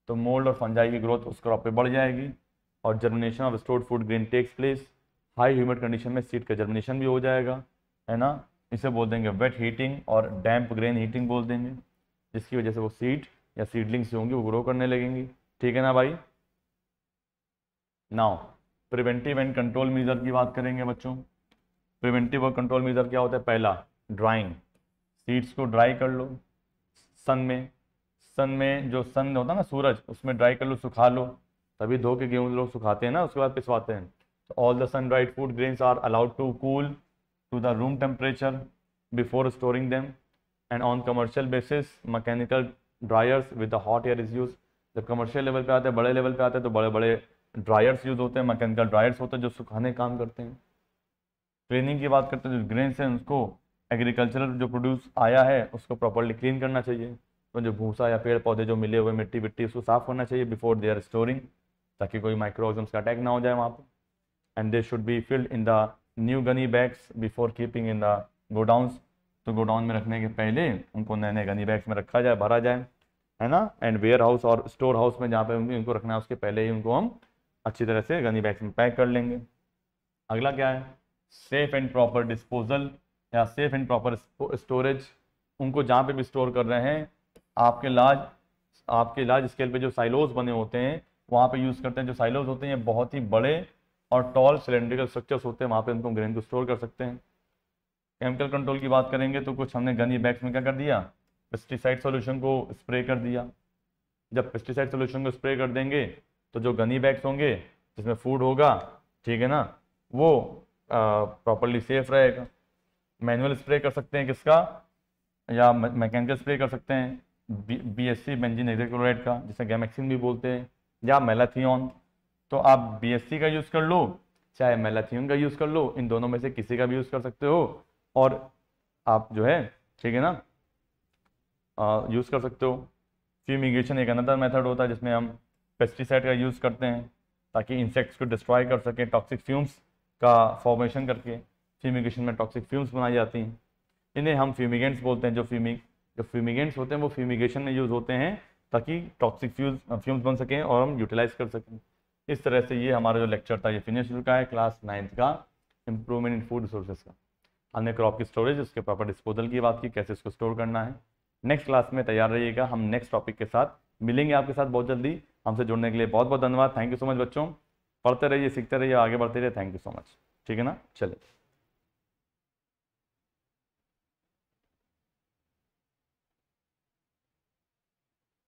तो मोल्ड और फंजाई की ग्रोथ उस क्रॉप पे बढ़ जाएगी और germination of stored food grain takes place high humid condition में सीड का जर्मिनेशन भी हो जाएगा है ना इसे बोल देंगे वेट हीटिंग और डैम्प ग्रेन हीटिंग बोल देंगे जिसकी वजह से वो सीड या सीडलिंग्स जो होंगी वो ग्रो करने लगेंगी ठीक है ना भाई now preventive and control measure की बात करेंगे बच्चों प्रिवेंटिव और कंट्रोल मेजर क्या होता है पहला ड्राइंग सीड्स को ड्राई कर लो सन में सन में जो सन होता है ना सूरज उसमें ड्राई कर लो सुखा लो तभी धो के गेहूँ लोग सुखाते हैं ना उसके बाद पिसवाते हैं तो all the sun dried food grains are allowed to cool to the room temperature before storing them and on commercial basis mechanical dryers with the hot air is use जब कमर्शियल लेवल पे आते हैं बड़े level पे आते हैं तो बड़े बड़े ड्रायर्स यूज़ होते हैं मैकेनिकल ड्रायर्स होते हैं जो सुखाने काम करते हैं क्लीनिंग की बात करते हैं जो ग्रेन्स हैं उसको एग्रीकल्चरल जो प्रोड्यूस आया है उसको प्रॉपरली क्लीन करना चाहिए तो जो भूसा या पेड़ पौधे जो मिले हुए मिट्टी विट्टी उसको साफ़ करना चाहिए बिफोर दे आर स्टोरिंग ताकि कोई माइक्रोजम्स का अटैक ना हो जाए वहाँ पर and they should be filled in the new gunny bags before keeping in the godowns तो गोडाउन में रखने के पहले उनको नए नए गनी बैग्स में रखा जाए भरा जाए है ना एंड वेयर हाउस और स्टोर हाउस में जहाँ पे उनको रखना है उसके पहले ही उनको हम अच्छी तरह से गनी बैग्स में पैक कर लेंगे अगला क्या है सेफ़ एंड प्रॉपर डिस्पोजल या सेफ़ एंड प्रॉपर स्टोरेज उनको जहाँ पे भी स्टोर कर रहे हैं आपके लार्ज आपके लार्ज स्केल पे जो साइलोज बने होते हैं वहाँ पे यूज़ करते हैं जो साइलोज होते हैं बहुत ही बड़े और टॉल सिलेंड्रिकल स्ट्रक्चर्स होते हैं वहाँ पे उनको ग्रेन को स्टोर कर सकते हैं केमिकल कंट्रोल की बात करेंगे तो कुछ हमने गनी बैग्स में क्या कर दिया पेस्टिसाइड सोल्यूशन को स्प्रे कर दिया जब पेस्टिसाइड सोल्यूशन को स्प्रे कर देंगे तो जो गनी बैग्स होंगे जिसमें फूड होगा ठीक है ना वो प्रॉपरली सेफ रहेगा मैनुअल स्प्रे कर सकते हैं किसका या मैकेनिकल स्प्रे कर सकते हैं बी एस सी बेंजिन का जिसे गैमेक्सिन भी बोलते हैं या मेलाथियन तो आप बी एस सी का यूज़ कर लो चाहे मेलाथियन का यूज़ कर लो इन दोनों में से किसी का भी यूज़ कर सकते हो और आप जो है ठीक है ना यूज़ कर सकते हो फ्यूमिगेशन एक अनदर मेथड होता है जिसमें हम पेस्टिसाइड का यूज़ करते हैं ताकि इंसेक्ट्स को डिस्ट्रॉय कर सकें टॉक्सिक फ्यूम्स का फॉर्मेशन करके फ्यूमिगेशन में टॉक्सिक फ्यूम्स बनाई जाती हैं इन्हें हम फ्यूमिगेंट्स बोलते हैं जो फ्यूमिक जो फ्यूमिगेंट्स होते हैं वो फ्यूमिगेशन में यूज़ होते हैं ताकि टॉक्सिक फ्यूज फ्यूम्स बन सकें और हम यूटिलाइज कर सकें इस तरह से ये हमारा जो लेक्चर था ये फिनिश हो चुका है क्लास नाइन्थ का इम्प्रूवमेंट इन फूड रिसोर्सेज का हमने क्रॉप की स्टोरेज उसके प्रॉपर डिस्पोजल की बात की कैसे इसको स्टोर करना है नेक्स्ट क्लास में तैयार रहिएगा हम नेक्स्ट टॉपिक के साथ मिलेंगे आपके साथ बहुत जल्दी हमसे जुड़ने के लिए बहुत बहुत धन्यवाद थैंक यू सो मच बच्चों पढ़ते रहिए सीखते रहिए आगे बढ़ते रहिए थैंक यू सो मच ठीक है ना चलिए